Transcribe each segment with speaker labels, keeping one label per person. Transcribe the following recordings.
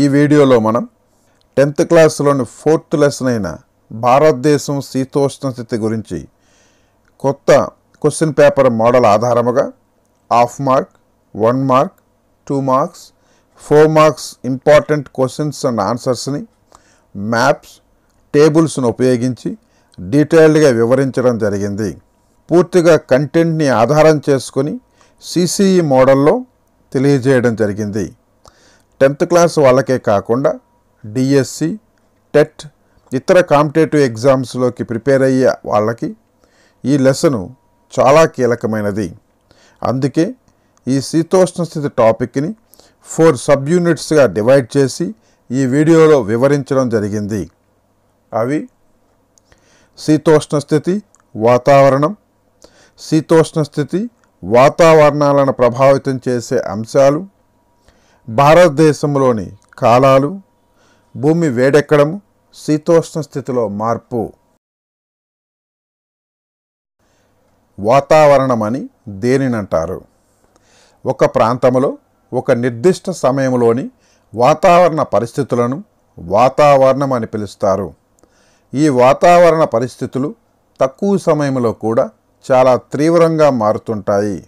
Speaker 1: ఈ వీడియోలో మనం టెన్త్ క్లాస్లోని ఫోర్త్ లెసన్ అయిన భారతదేశం శీతోష్ణ స్థితి గురించి కొత్త క్వశ్చన్ పేపర్ మోడల్ ఆధారముగా half mark one mark two marks four marks important questions and ఆన్సర్స్ని మ్యాప్స్ టేబుల్స్ను ఉపయోగించి డీటెయిల్డ్గా వివరించడం జరిగింది పూర్తిగా కంటెంట్ని ఆధారం చేసుకొని సిసిఈ మోడల్లో తెలియజేయడం జరిగింది టెన్త్ క్లాస్ వాళ్ళకే కాకుండా డిఎస్సి టెట్ ఇతర కాంపిటేటివ్ ఎగ్జామ్స్లోకి ప్రిపేర్ అయ్యే వాళ్ళకి ఈ లెసను చాలా కీలకమైనది అందుకే ఈ శీతోష్ణస్థితి టాపిక్ని ఫోర్ సబ్ యూనిట్స్గా డివైడ్ చేసి ఈ వీడియోలో వివరించడం జరిగింది అవి శీతోష్ణస్థితి వాతావరణం శీతోష్ణస్థితి వాతావరణాలను ప్రభావితం చేసే అంశాలు భారతదేశంలోని కాలాలు భూమి వేడెక్కడం శీతోష్ణ స్థితిలో మార్పు వాతావరణం అని దేనినంటారు ఒక ప్రాంతంలో ఒక నిర్దిష్ట సమయంలోని వాతావరణ పరిస్థితులను వాతావరణం అని పిలుస్తారు ఈ వాతావరణ పరిస్థితులు తక్కువ సమయంలో కూడా చాలా తీవ్రంగా మారుతుంటాయి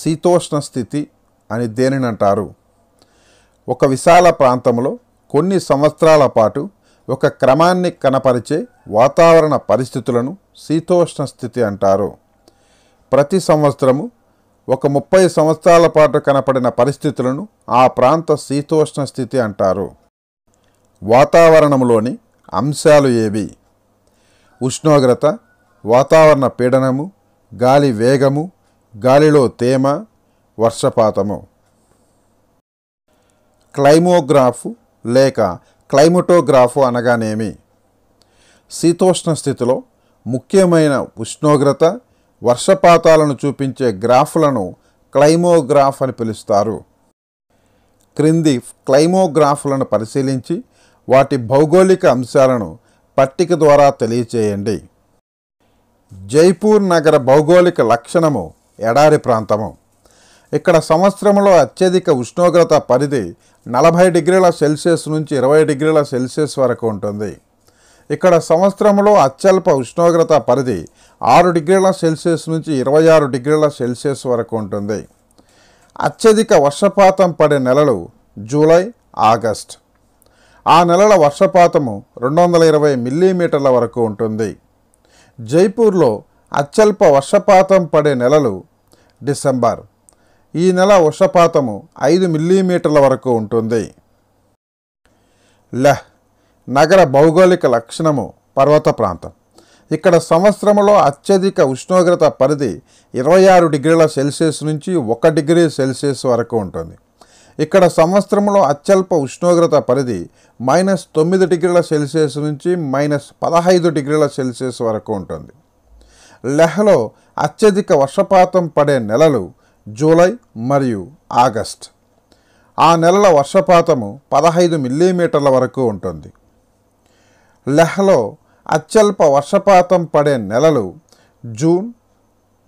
Speaker 1: శీతోష్ణ స్థితి అని దేనిని అంటారు ఒక విశాల ప్రాంతంలో కొన్ని సంవత్సరాల పాటు ఒక క్రమాన్ని కనపరిచే వాతావరణ పరిస్థితులను శీతోష్ణ స్థితి అంటారు ప్రతి సంవత్సరము ఒక ముప్పై సంవత్సరాల పాటు కనపడిన పరిస్థితులను ఆ ప్రాంత శీతోష్ణ స్థితి అంటారు వాతావరణంలోని అంశాలు ఏవి ఉష్ణోగ్రత వాతావరణ పీడనము గాలి వేగము గాలిలో తేమ వర్షపాతము క్లైమోగ్రాఫు లేక క్లైమటోగ్రాఫు అనగానేమి శీతోష్ణ స్థితిలో ముఖ్యమైన ఉష్ణోగ్రత వర్షపాతాలను చూపించే గ్రాఫులను క్లైమోగ్రాఫ్ అని పిలుస్తారు క్రింది క్లైమోగ్రాఫ్లను పరిశీలించి వాటి భౌగోళిక అంశాలను పట్టిక ద్వారా తెలియచేయండి జైపూర్ నగర భౌగోళిక లక్షణము ఎడారి ప్రాంతము ఇక్కడ సంవత్సరంలో అత్యధిక ఉష్ణోగ్రత పరిధి నలభై డిగ్రీల సెల్సియస్ నుంచి ఇరవై డిగ్రీల సెల్సియస్ వరకు ఉంటుంది ఇక్కడ సంవత్సరంలో అత్యల్ప ఉష్ణోగ్రత పరిధి ఆరు డిగ్రీల సెల్సియస్ నుంచి ఇరవై ఆరు డిగ్రీల సెల్సియస్ వరకు ఉంటుంది అత్యధిక వర్షపాతం పడే నెలలు జూలై ఆగస్ట్ ఆ నెలల వర్షపాతము రెండు వందల ఇరవై మిల్లీమీటర్ల వరకు ఉంటుంది జైపూర్లో అత్యల్ప వర్షపాతం పడే నెలలు డిసెంబర్ ఈ నెల వర్షపాతము ఐదు మిల్లీమీటర్ల వరకు ఉంటుంది లెహ్ నగర భౌగోళిక లక్షణము పర్వత ప్రాంతం ఇక్కడ సంవత్సరంలో అత్యధిక ఉష్ణోగ్రత పరిధి ఇరవై ఆరు డిగ్రీల సెల్సియస్ నుంచి ఒక డిగ్రీ సెల్సియస్ వరకు ఉంటుంది ఇక్కడ సంవత్సరంలో అత్యల్ప ఉష్ణోగ్రత పరిధి మైనస్ తొమ్మిది డిగ్రీల సెల్సియస్ నుంచి మైనస్ పదహైదు డిగ్రీల సెల్సియస్ వరకు ఉంటుంది లెహ్లో అత్యధిక వర్షపాతం పడే నెలలు జూలై మరియు ఆగస్ట్ ఆ నెలల వర్షపాతము పదహైదు మిల్లీమీటర్ల వరకు ఉంటుంది లెహ్లో అత్యల్ప వర్షపాతం పడే నెలలు జూన్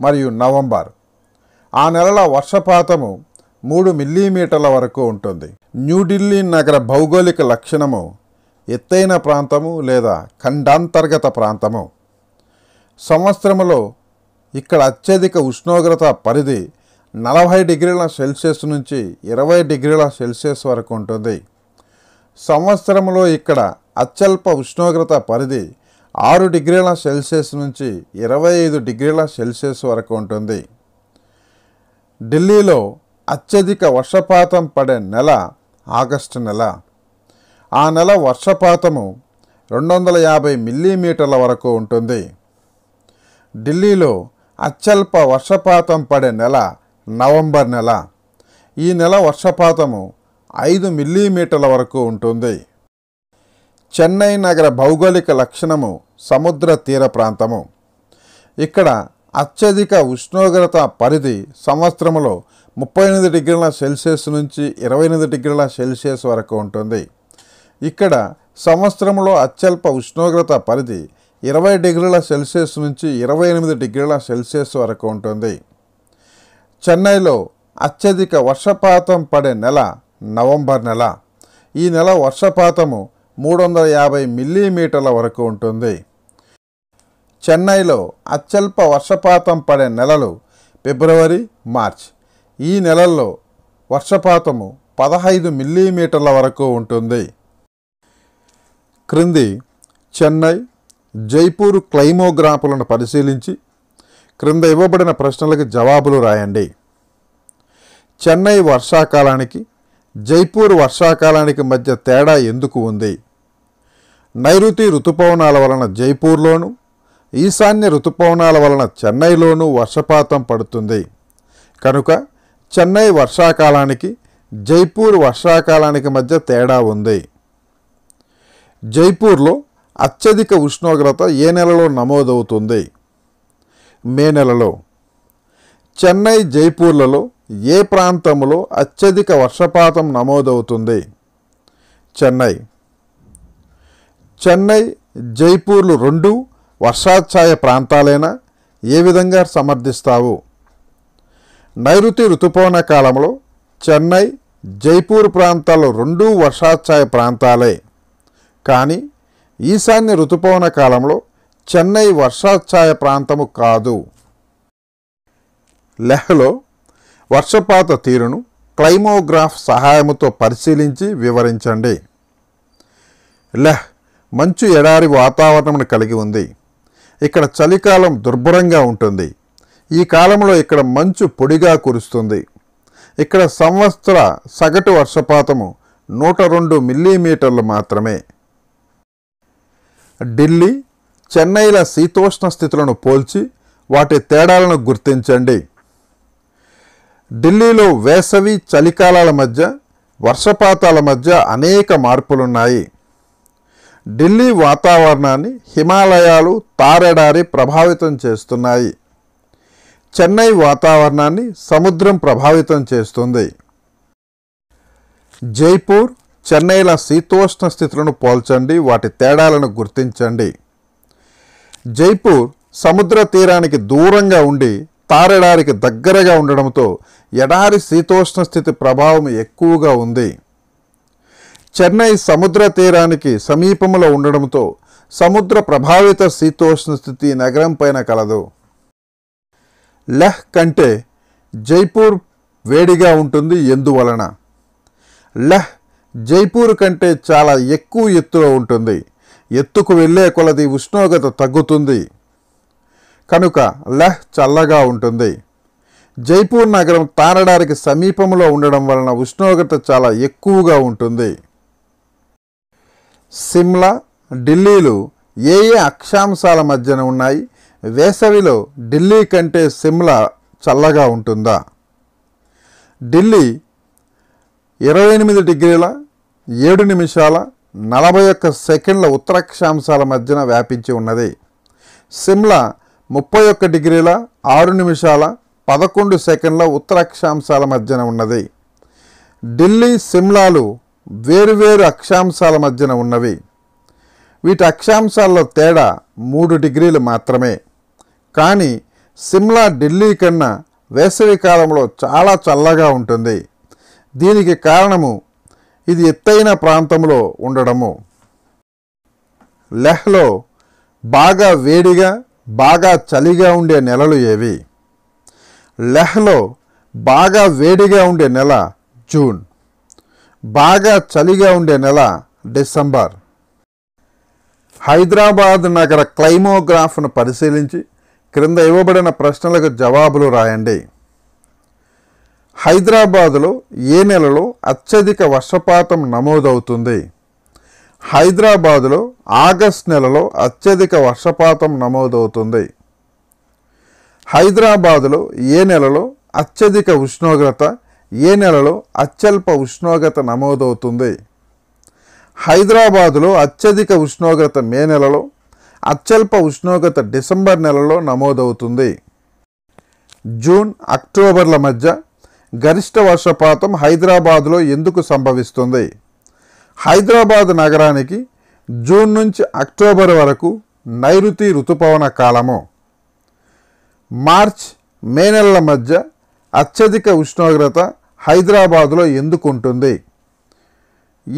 Speaker 1: మరియు నవంబర్ ఆ నెలల వర్షపాతము మూడు మిల్లీమీటర్ల వరకు ఉంటుంది న్యూఢిల్లీ నగర భౌగోళిక లక్షణము ఎత్తైన ప్రాంతము లేదా ఖండాంతర్గత ప్రాంతము సంవత్సరములో ఇక్కడ అత్యధిక ఉష్ణోగ్రత పరిధి నలభై డిగ్రీల సెల్సియస్ నుంచి ఇరవై డిగ్రీల సెల్సియస్ వరకు ఉంటుంది సంవత్సరంలో ఇక్కడ అత్యల్ప ఉష్ణోగ్రత పరిధి ఆరు డిగ్రీల సెల్సియస్ నుంచి ఇరవై ఐదు డిగ్రీల సెల్సియస్ వరకు ఉంటుంది ఢిల్లీలో అత్యధిక వర్షపాతం పడే నెల ఆగస్టు నెల ఆ నెల వర్షపాతము రెండు వందల యాభై మిల్లీమీటర్ల వరకు ఉంటుంది ఢిల్లీలో అత్యల్ప వర్షపాతం పడే నెల నవంబర్ నెల ఈ నెల వర్షపాతము ఐదు మిల్లీమీటర్ల వరకు ఉంటుంది చెన్నై నగర భౌగోళిక లక్షణము సముద్ర తీర ప్రాంతము ఇక్కడ అత్యధిక ఉష్ణోగ్రత పరిధి సంవత్సరంలో ముప్పై ఎనిమిది డిగ్రీల సెల్సియస్ నుంచి ఇరవై ఎనిమిది డిగ్రీల సెల్సియస్ వరకు ఉంటుంది ఇక్కడ సంవత్సరంలో అత్యల్ప ఉష్ణోగ్రత పరిధి ఇరవై డిగ్రీల సెల్సియస్ నుంచి ఇరవై ఎనిమిది డిగ్రీల సెల్సియస్ వరకు ఉంటుంది చెన్నైలో అత్యధిక వర్షపాతం పడే నెల నవంబర్ నెల ఈ నెల వర్షపాతము మూడు వందల యాభై మిల్లీమీటర్ల వరకు ఉంటుంది చెన్నైలో అత్యల్ప వర్షపాతం పడే నెలలు ఫిబ్రవరి మార్చ్ ఈ నెలల్లో వర్షపాతము పదహైదు మిల్లీమీటర్ల వరకు ఉంటుంది క్రింది చెన్నై జైపూర్ క్లైమోగ్రాఫ్లను పరిశీలించి క్రింద ఇవ్వబడిన ప్రశ్నలకు జవాబులు రాయండి చెన్నై వర్షాకాలానికి జైపూర్ వర్షాకాలానికి మధ్య తేడా ఎందుకు ఉంది నైరుతి ఋతుపవనాల వలన జైపూర్లోను ఈశాన్య ఋతుపవనాల వలన చెన్నైలోనూ వర్షపాతం పడుతుంది కనుక చెన్నై వర్షాకాలానికి జైపూర్ వర్షాకాలానికి మధ్య తేడా ఉంది జైపూర్లో అత్యధిక ఉష్ణోగ్రత ఏ నెలలో నమోదవుతుంది మే నెలలో చెన్నై జైపూర్లలో ఏ ప్రాంతంలో అత్యధిక వర్షపాతం నమోదవుతుంది చెన్నై చెన్నై జైపూర్లు రెండు వర్షాఛాయ ప్రాంతాలైనా ఏ విధంగా సమర్థిస్తావు నైరుతి ఋతుపవన కాలంలో చెన్నై జైపూర్ ప్రాంతాలు రెండూ వర్షాఛాయ ప్రాంతాలే కానీ ఈశాన్య ఋతుపవన కాలంలో చెన్నై వర్షాఛాయ ప్రాంతము కాదు లెహ్లో వర్షపాత తీరును క్లైమోగ్రాఫ్ సహాయముతో పరిశీలించి వివరించండి లెహ్ మంచు ఎడారి వాతావరణం కలిగి ఉంది ఇక్కడ చలికాలం దుర్భరంగా ఉంటుంది ఈ కాలంలో ఇక్కడ మంచు పొడిగా కురుస్తుంది ఇక్కడ సంవత్సర సగటు వర్షపాతము నూట రెండు మిల్లీమీటర్లు మాత్రమే ఢిల్లీ చెన్నైల శీతోష్ణ స్థితులను పోల్చి వాటి తేడాలను గుర్తించండి ఢిల్లీలో వేసవి చలికాలాల మధ్య వర్షపాతాల మధ్య అనేక మార్పులున్నాయి ఢిల్లీ వాతావరణాన్ని హిమాలయాలు తారెడారి ప్రభావితం చేస్తున్నాయి చెన్నై వాతావరణాన్ని సముద్రం ప్రభావితం చేస్తుంది జైపూర్ చెన్నైల శీతోష్ణ స్థితులను పోల్చండి వాటి తేడాలను గుర్తించండి జైపూర్ సముద్ర తీరానికి దూరంగా ఉండి తారెడారికి దగ్గరగా ఉండడంతో ఎడారి శీతోష్ణ స్థితి ప్రభావం ఎక్కువగా ఉంది చెన్నై సముద్ర తీరానికి సమీపంలో ఉండడంతో సముద్ర ప్రభావిత శీతోష్ణ స్థితి నగరం పైన కలదు లెహ్ కంటే జైపూర్ వేడిగా ఉంటుంది ఎందువలన లెహ్ జైపూర్ కంటే చాలా ఎక్కువ ఎత్తులో ఉంటుంది ఎత్తుకు వెళ్ళే కొలది ఉష్ణోగ్రత తగ్గుతుంది కనుక లెహ్ చల్లగా ఉంటుంది జైపూర్ నగరం తారడానికి సమీపంలో ఉండడం వలన ఉష్ణోగ్రత చాలా ఎక్కువగా ఉంటుంది సిమ్లా ఢిల్లీలు ఏ ఏ అక్షాంశాల మధ్యన ఉన్నాయి వేసవిలో ఢిల్లీ కంటే సిమ్లా చల్లగా ఉంటుందా ఢిల్లీ ఇరవై ఎనిమిది డిగ్రీల ఏడు నిమిషాల నలభై ఒక్క సెకండ్ల ఉత్తరాక్షాంశాల మధ్యన వ్యాపించి ఉన్నది సిమ్లా ముప్పై ఒక్క డిగ్రీల ఆరు నిమిషాల పదకొండు సెకండ్ల ఉత్తరాక్షాంశాల మధ్యన ఉన్నది ఢిల్లీ సిమ్లాలు వేరువేరు అక్షాంశాల మధ్యన ఉన్నవి వీటి అక్షాంశాల్లో తేడా మూడు డిగ్రీలు మాత్రమే కానీ సిమ్లా ఢిల్లీ కన్నా వేసవి కాలంలో చాలా చల్లగా ఉంటుంది దీనికి కారణము ఇది ఎత్తైన ప్రాంతంలో ఉండడము లెహ్లో బాగా వేడిగా బాగా చలిగా ఉండే నెలలు ఏవి లెహ్లో బాగా వేడిగా ఉండే నెల జూన్ బాగా చలిగా ఉండే నెల డిసెంబర్ హైదరాబాద్ నగర క్లైమోగ్రాఫ్ను పరిశీలించి క్రింద ఇవ్వబడిన ప్రశ్నలకు జవాబులు రాయండి హైదరాబాదులో ఏ నెలలో అత్యధిక వర్షపాతం నమోదవుతుంది హైదరాబాదులో ఆగస్ట్ నెలలో అత్యధిక వర్షపాతం నమోదవుతుంది హైదరాబాదులో ఏ నెలలో అత్యధిక ఉష్ణోగ్రత ఏ నెలలో అత్యల్ప ఉష్ణోగ్రత నమోదవుతుంది హైదరాబాదులో అత్యధిక ఉష్ణోగ్రత మే నెలలో అత్యల్ప ఉష్ణోగ్రత డిసెంబర్ నెలలో నమోదవుతుంది జూన్ అక్టోబర్ల మధ్య గరిష్ట వర్షపాతం హైదరాబాదులో ఎందుకు సంభవిస్తుంది హైదరాబాద్ నగరానికి జూన్ నుంచి అక్టోబర్ వరకు నైరుతి ఋతుపవన కాలము మార్చ్ మే నెలల మధ్య అత్యధిక ఉష్ణోగ్రత హైదరాబాదులో ఎందుకు ఉంటుంది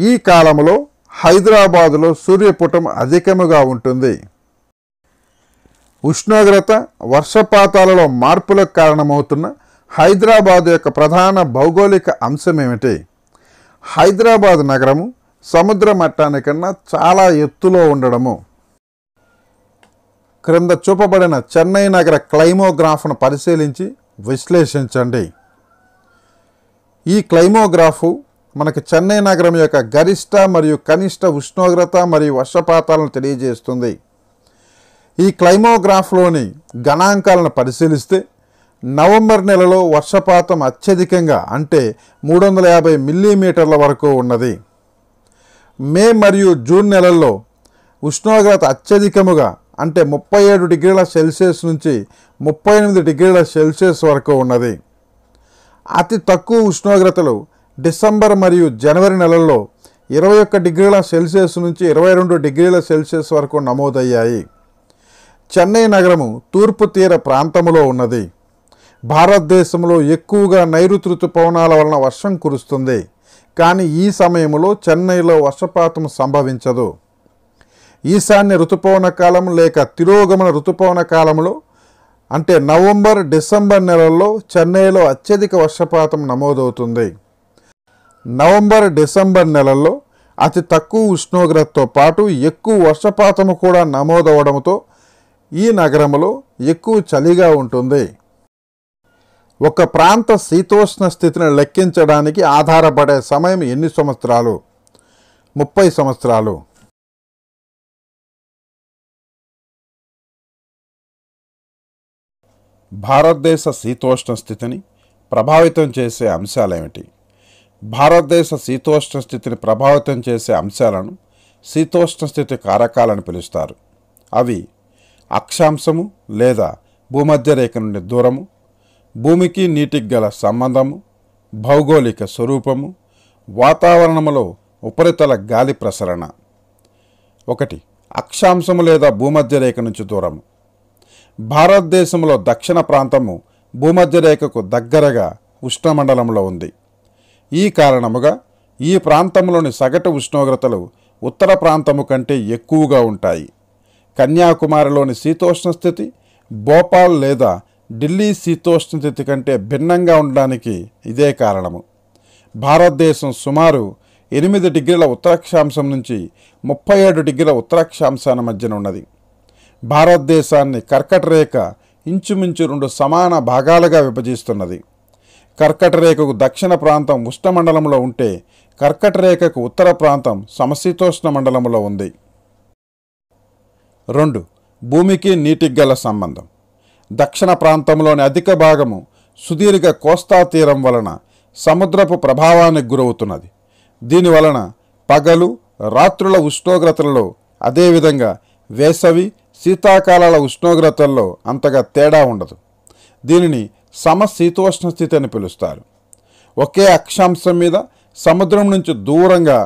Speaker 1: ఈ కాలంలో హైదరాబాదులో సూర్యపుటం అధికముగా ఉంటుంది ఉష్ణోగ్రత వర్షపాతాలలో మార్పులకు కారణమవుతున్న హైదరాబాదు యొక్క ప్రధాన భౌగోళిక అంశం ఏమిటి హైదరాబాద్ నగరము సముద్ర మట్టానికన్నా చాలా ఎత్తులో ఉండడము క్రింద చూపబడిన చెన్నై నగర క్లైమోగ్రాఫ్ను పరిశీలించి విశ్లేషించండి ఈ క్లైమోగ్రాఫు మనకు చెన్నై నగరం యొక్క గరిష్ట మరియు కనిష్ట ఉష్ణోగ్రత మరియు వర్షపాతాలను తెలియజేస్తుంది ఈ క్లైమోగ్రాఫ్లోని గణాంకాలను పరిశీలిస్తే నవంబర్ నెలలో వర్షపాతం అత్యధికంగా అంటే మూడు వందల యాభై మిల్లీమీటర్ల వరకు ఉన్నది మే మరియు జూన్ నెలల్లో ఉష్ణోగ్రత అత్యధికముగా అంటే ముప్పై ఏడు డిగ్రీల సెల్సియస్ నుంచి ముప్పై ఎనిమిది డిగ్రీల సెల్సియస్ వరకు ఉన్నది అతి తక్కువ ఉష్ణోగ్రతలు డిసెంబర్ మరియు జనవరి నెలల్లో ఇరవై ఒక్క డిగ్రీల సెల్సియస్ నుంచి ఇరవై రెండు డిగ్రీల సెల్సియస్ వరకు నమోదయ్యాయి చెన్నై నగరము తూర్పు తీర ప్రాంతములో ఉన్నది భారతదేశంలో ఎక్కువగా నైరుతి ఋతుపవనాల వలన వర్షం కురుస్తుంది కానీ ఈ సమయంలో చెన్నైలో వర్షపాతం సంభవించదు ఈశాన్య ఋతుపవన కాలం లేక తిరోగమన ఋతుపవన కాలంలో అంటే నవంబర్ డిసెంబర్ నెలల్లో చెన్నైలో అత్యధిక వర్షపాతం నమోదవుతుంది నవంబర్ డిసెంబర్ నెలల్లో అతి తక్కువ ఉష్ణోగ్రతతో పాటు ఎక్కువ వర్షపాతము కూడా నమోదవడంతో ఈ నగరంలో ఎక్కువ చలిగా ఉంటుంది ఒక ప్రాంత శీతోష్ణ స్థితిని లెక్కించడానికి ఆధారపడే సమయం ఎన్ని సంవత్సరాలు ముప్పై సంవత్సరాలు భారతదేశ శీతోష్ణ స్థితిని ప్రభావితం చేసే అంశాలేమిటి భారతదేశ శీతోష్ణ స్థితిని ప్రభావితం చేసే అంశాలను శీతోష్ణ స్థితి కారకాలను పిలుస్తారు అవి అక్షాంశము లేదా భూమధ్య రేఖ నుండి దూరము భూమికి నీటికి గల సంబంధము భౌగోళిక స్వరూపము వాతావరణములో ఉపరితల గాలి ప్రసరణ ఒకటి అక్షాంశము లేదా భూమధ్య రేఖ నుంచి దూరము భారతదేశంలో దక్షిణ ప్రాంతము భూమధ్య రేఖకు దగ్గరగా ఉష్ణమండలంలో ఉంది ఈ కారణముగా ఈ ప్రాంతంలోని సగటు ఉష్ణోగ్రతలు ఉత్తర ప్రాంతము కంటే ఎక్కువగా ఉంటాయి కన్యాకుమారిలోని శీతోష్ణస్థితి భోపాల్ లేదా ఢిల్లీ శీతోష్ణస్థితి కంటే భిన్నంగా ఉండడానికి ఇదే కారణము భారతదేశం సుమారు ఎనిమిది డిగ్రీల ఉత్తరాక్షాంశం నుంచి ముప్పై ఏడు డిగ్రీల ఉత్తరాక్షాంశాల మధ్యన ఉన్నది భారతదేశాన్ని కర్కట రేఖ ఇంచుమించు రెండు సమాన భాగాలుగా విభజిస్తున్నది కర్కట రేఖకు దక్షిణ ప్రాంతం ఉష్ణమండలంలో ఉంటే కర్కట రేఖకు ఉత్తర ప్రాంతం సమశీతోష్ణ మండలంలో ఉంది రెండు భూమికి నీటికి గల సంబంధం దక్షిణ ప్రాంతంలోని అధిక భాగము సుదీర్ఘ కోస్తా తీరం వలన సముద్రపు ప్రభావానికి గురవుతున్నది దీని వలన పగలు రాత్రుల ఉష్ణోగ్రతలలో అదేవిధంగా వేసవి శీతాకాలాల ఉష్ణోగ్రతల్లో అంతగా తేడా ఉండదు దీనిని సమశీతోష్ణ స్థితి అని పిలుస్తారు ఒకే అక్షాంశం మీద సముద్రం నుంచి దూరంగా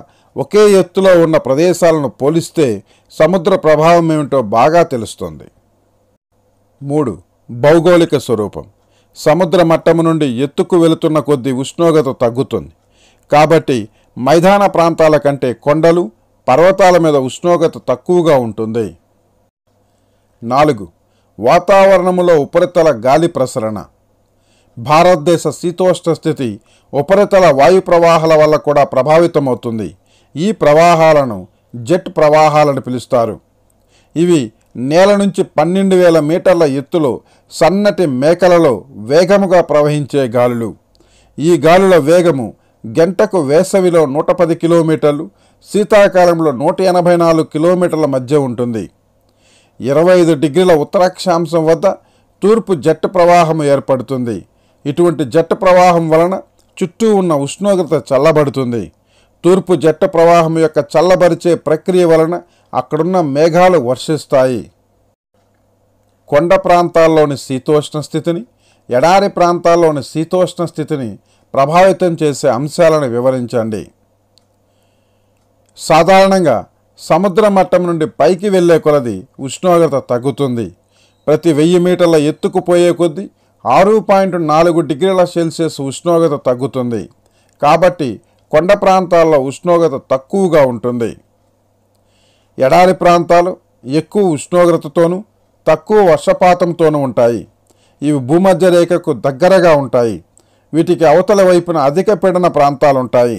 Speaker 1: ఒకే ఎత్తులో ఉన్న ప్రదేశాలను పోలిస్తే సముద్ర ప్రభావం ఏమిటో బాగా తెలుస్తుంది మూడు భౌగోళిక స్వరూపం సముద్ర మట్టము నుండి ఎత్తుకు వెళుతున్న కొద్దీ ఉష్ణోగ్రత తగ్గుతుంది కాబట్టి మైదాన ప్రాంతాల కంటే కొండలు పర్వతాల మీద ఉష్ణోగ్రత తక్కువగా ఉంటుంది నాలుగు వాతావరణములో ఉపరితల గాలి ప్రసరణ భారతదేశ శీతోష్ణ స్థితి ఉపరితల వాయు ప్రవాహాల వల్ల కూడా ప్రభావితమవుతుంది ఈ ప్రవాహాలను జెట్ ప్రవాహాలను పిలుస్తారు ఇవి నేల నుంచి పన్నెండు వేల మీటర్ల ఎత్తులో సన్నటి మేకలలో వేగముగా ప్రవహించే గాలులు ఈ గాలుల వేగము గంటకు వేసవిలో నూట పది కిలోమీటర్లు శీతాకాలంలో నూట ఎనభై నాలుగు కిలోమీటర్ల మధ్య ఉంటుంది ఇరవై ఐదు డిగ్రీల ఉత్తరాక్షాంశం వద్ద తూర్పు జట్టు ప్రవాహం ఏర్పడుతుంది ఇటువంటి జట్టు ప్రవాహం వలన చుట్టూ ఉన్న ఉష్ణోగ్రత చల్లబడుతుంది తూర్పు జట్టు ప్రవాహం యొక్క చల్లబరిచే ప్రక్రియ వలన అక్కడున్న మేఘాలు వర్షిస్తాయి కొండ ప్రాంతాల్లోని శీతోష్ణ స్థితిని ఎడారి ప్రాంతాల్లోని శీతోష్ణ స్థితిని ప్రభావితం చేసే అంశాలను వివరించండి సాధారణంగా సముద్ర మట్టం నుండి పైకి వెళ్లే కొలది ఉష్ణోగ్రత తగ్గుతుంది ప్రతి వెయ్యి మీటర్ల ఎత్తుకు పోయే కొద్దీ ఆరు పాయింట్ నాలుగు డిగ్రీల సెల్సియస్ ఉష్ణోగ్రత తగ్గుతుంది కాబట్టి కొండ ప్రాంతాల్లో ఉష్ణోగ్రత తక్కువగా ఉంటుంది ఎడారి ప్రాంతాలు ఎక్కువ ఉష్ణోగ్రతతోనూ తక్కువ వర్షపాతంతోనూ ఉంటాయి ఇవి భూమధ్య రేఖకు దగ్గరగా ఉంటాయి వీటికి అవతల వైపున అధిక పీడన ప్రాంతాలుంటాయి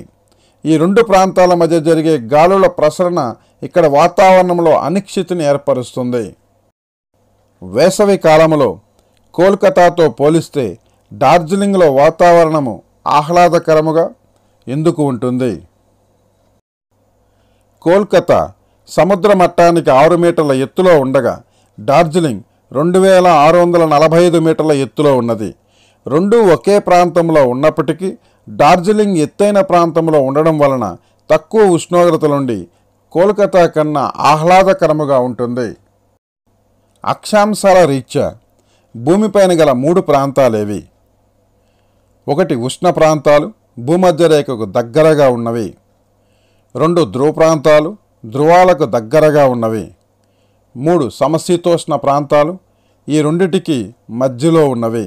Speaker 1: ఈ రెండు ప్రాంతాల మధ్య జరిగే గాలుల ప్రసరణ ఇక్కడ వాతావరణంలో అనిశ్చితిని ఏర్పరుస్తుంది వేసవి కాలంలో కోల్కతాతో పోలిస్తే డార్జిలింగ్లో వాతావరణము ఆహ్లాదకరముగా ఎందుకు ఉంటుంది కోల్కతా సముద్ర మట్టానికి ఆరు మీటర్ల ఎత్తులో ఉండగా డార్జిలింగ్ రెండు వేల ఆరు వందల నలభై ఐదు మీటర్ల ఎత్తులో ఉన్నది రెండూ ఒకే ప్రాంతంలో ఉన్నప్పటికీ డార్జిలింగ్ ఎత్తైన ప్రాంతంలో ఉండడం వలన తక్కువ ఉష్ణోగ్రత నుండి కోల్కతా కన్నా ఆహ్లాదకరముగా ఉంటుంది అక్షాంశాల రీత్యా భూమిపైన గల మూడు ప్రాంతాలేవి ఒకటి ఉష్ణ ప్రాంతాలు భూమధ్య రేఖకు దగ్గరగా ఉన్నవి రెండు ధ్రువ ప్రాంతాలు ధ్రువాలకు దగ్గరగా ఉన్నవి మూడు సమశీతోష్ణ ప్రాంతాలు ఈ రెండిటికి మధ్యలో ఉన్నవి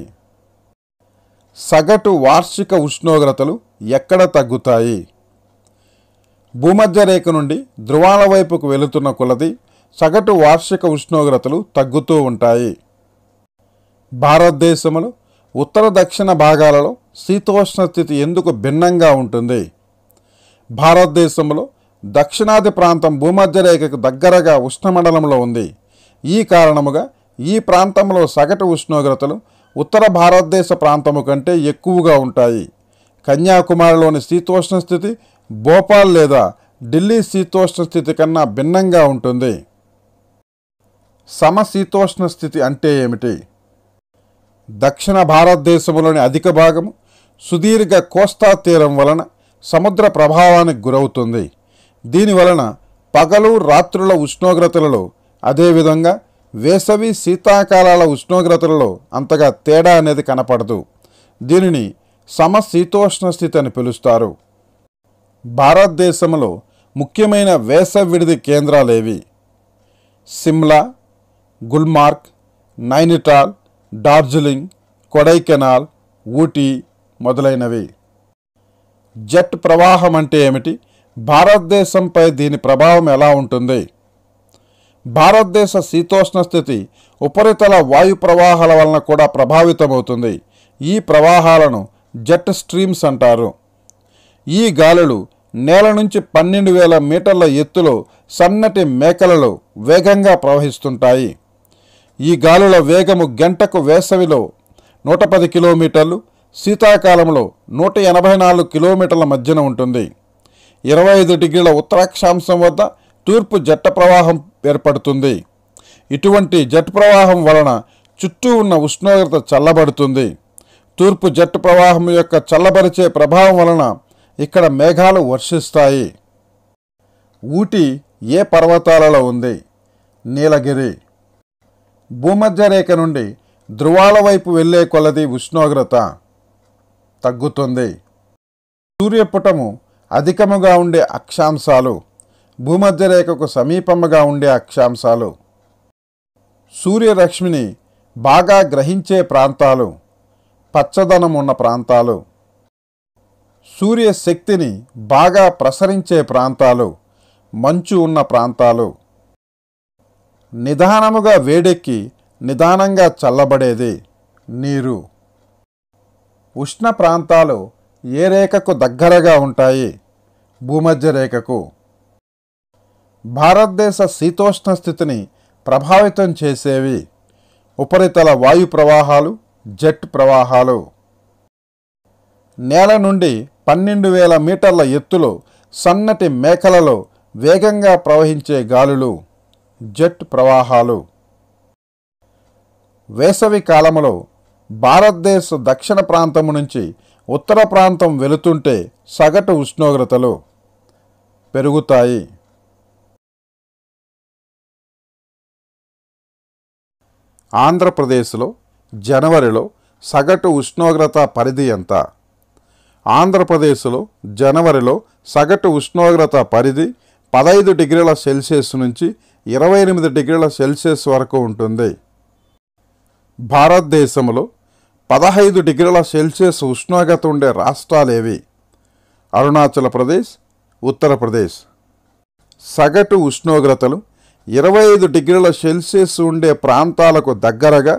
Speaker 1: సగటు వార్షిక ఉష్ణోగ్రతలు ఎక్కడ తగ్గుతాయి భూమధ్య రేఖ నుండి ధ్రువాల వైపుకు వెళుతున్న కొలది సగటు వార్షిక ఉష్ణోగ్రతలు తగ్గుతూ ఉంటాయి భారతదేశంలో ఉత్తర దక్షిణ భాగాలలో శీతోష్ణ స్థితి ఎందుకు భిన్నంగా ఉంటుంది భారతదేశంలో దక్షిణాది ప్రాంతం భూమధ్య రేఖకు దగ్గరగా ఉష్ణమండలంలో ఉంది ఈ కారణముగా ఈ ప్రాంతంలో సగటు ఉష్ణోగ్రతలు ఉత్తర భారతదేశ ప్రాంతము కంటే ఎక్కువగా ఉంటాయి కన్యాకుమారిలోని శీతోష్ణ స్థితి భోపాల్ లేదా ఢిల్లీ శీతోష్ణ స్థితి కన్నా భిన్నంగా ఉంటుంది సమశీతోష్ణ స్థితి అంటే ఏమిటి దక్షిణ భారతదేశంలోని అధిక భాగము సుదీర్ఘ కోస్తా తీరం వలన సముద్ర ప్రభావానికి గురవుతుంది దీనివలన పగలు రాత్రుల ఉష్ణోగ్రతలలో అదేవిధంగా వేసవి శీతాకాలాల ఉష్ణోగ్రతలలో అంతగా తేడా అనేది కనపడదు దీనిని సమశీతోష్ణ స్థితి అని పిలుస్తారు భారతదేశంలో ముఖ్యమైన వేసవి విడిది కేంద్రాలేవి సిమ్లా గుల్మార్గ్ నైనిటాల్ డార్జిలింగ్ కొడైకెనాల్ ఊటీ మొదలైనవి జెట్ ప్రవాహం అంటే ఏమిటి భారతదేశంపై దీని ప్రభావం ఎలా ఉంటుంది భారతదేశ శీతోష్ణ స్థితి ఉపరితల వాయు ప్రవాహాల వలన కూడా ప్రభావితమవుతుంది ఈ ప్రవాహాలను జెట్ స్ట్రీమ్స్ అంటారు ఈ గాలులు నేల నుంచి పన్నెండు వేల మీటర్ల ఎత్తులో సన్నటి మేకలలో వేగంగా ప్రవహిస్తుంటాయి ఈ గాలుల వేగము గంటకు వేసవిలో నూట పది కిలోమీటర్లు శీతాకాలంలో నూట ఎనభై నాలుగు కిలోమీటర్ల మధ్యన ఉంటుంది ఇరవై ఐదు డిగ్రీల ఉత్తరాక్షాంశం వద్ద తూర్పు జట్ట ప్రవాహం ఏర్పడుతుంది ఇటువంటి జట్ ప్రవాహం వలన చుట్టూ ఉన్న ఉష్ణోగ్రత చల్లబడుతుంది తూర్పు జట్టు ప్రవాహం యొక్క చల్లబరిచే ప్రభావం వలన ఇక్కడ మేఘాలు వర్షిస్తాయి ఊటీ ఏ పర్వతాలలో ఉంది నీలగిరి భూమధ్య రేఖ నుండి ధ్రువాల వైపు వెళ్ళే కొలది ఉష్ణోగ్రత తగ్గుతుంది సూర్యపుటము అధికముగా ఉండే అక్షాంశాలు భూమధ్యరేఖకు సమీపముగా ఉండే అక్షాంశాలు సూర్యరశ్మిని బాగా గ్రహించే ప్రాంతాలు పచ్చదనం ఉన్న ప్రాంతాలు సూర్యశక్తిని బాగా ప్రసరించే ప్రాంతాలు మంచు ఉన్న ప్రాంతాలు నిదానముగా వేడెక్కి నిదానంగా చల్లబడేది నీరు ఉష్ణ ప్రాంతాలు ఏ రేఖకు దగ్గరగా ఉంటాయి భూమధ్య రేఖకు భారతదేశ శీతోష్ణ స్థితిని ప్రభావితం చేసేవి ఉపరితల వాయు ప్రవాహాలు జెట్ ప్రవాహాలు నేల నుండి పన్నెండు వేల మీటర్ల ఎత్తులో సన్నటి మేకలలో వేగంగా ప్రవహించే గాలులు జెట్ ప్రవాహాలు వేసవి కాలంలో భారతదేశ దక్షిణ ప్రాంతము నుంచి ఉత్తర ప్రాంతం వెళుతుంటే సగటు ఉష్ణోగ్రతలు పెరుగుతాయి ఆంధ్రప్రదేశ్లో జనవరిలో సగటు ఉష్ణోగ్రత పరిధి ఎంత ఆంధ్రప్రదేశ్లో జనవరిలో సగటు ఉష్ణోగ్రత పరిధి పదహైదు డిగ్రీల సెల్సియస్ నుంచి ఇరవై ఎనిమిది డిగ్రీల సెల్సియస్ వరకు ఉంటుంది భారతదేశంలో పదహైదు డిగ్రీల సెల్సియస్ ఉష్ణోగ్రత ఉండే రాష్ట్రాలేవి అరుణాచల్ ప్రదేశ్ ఉత్తరప్రదేశ్ సగటు ఉష్ణోగ్రతలు ఇరవై ఐదు డిగ్రీల సెల్సియస్ ఉండే ప్రాంతాలకు దగ్గరగా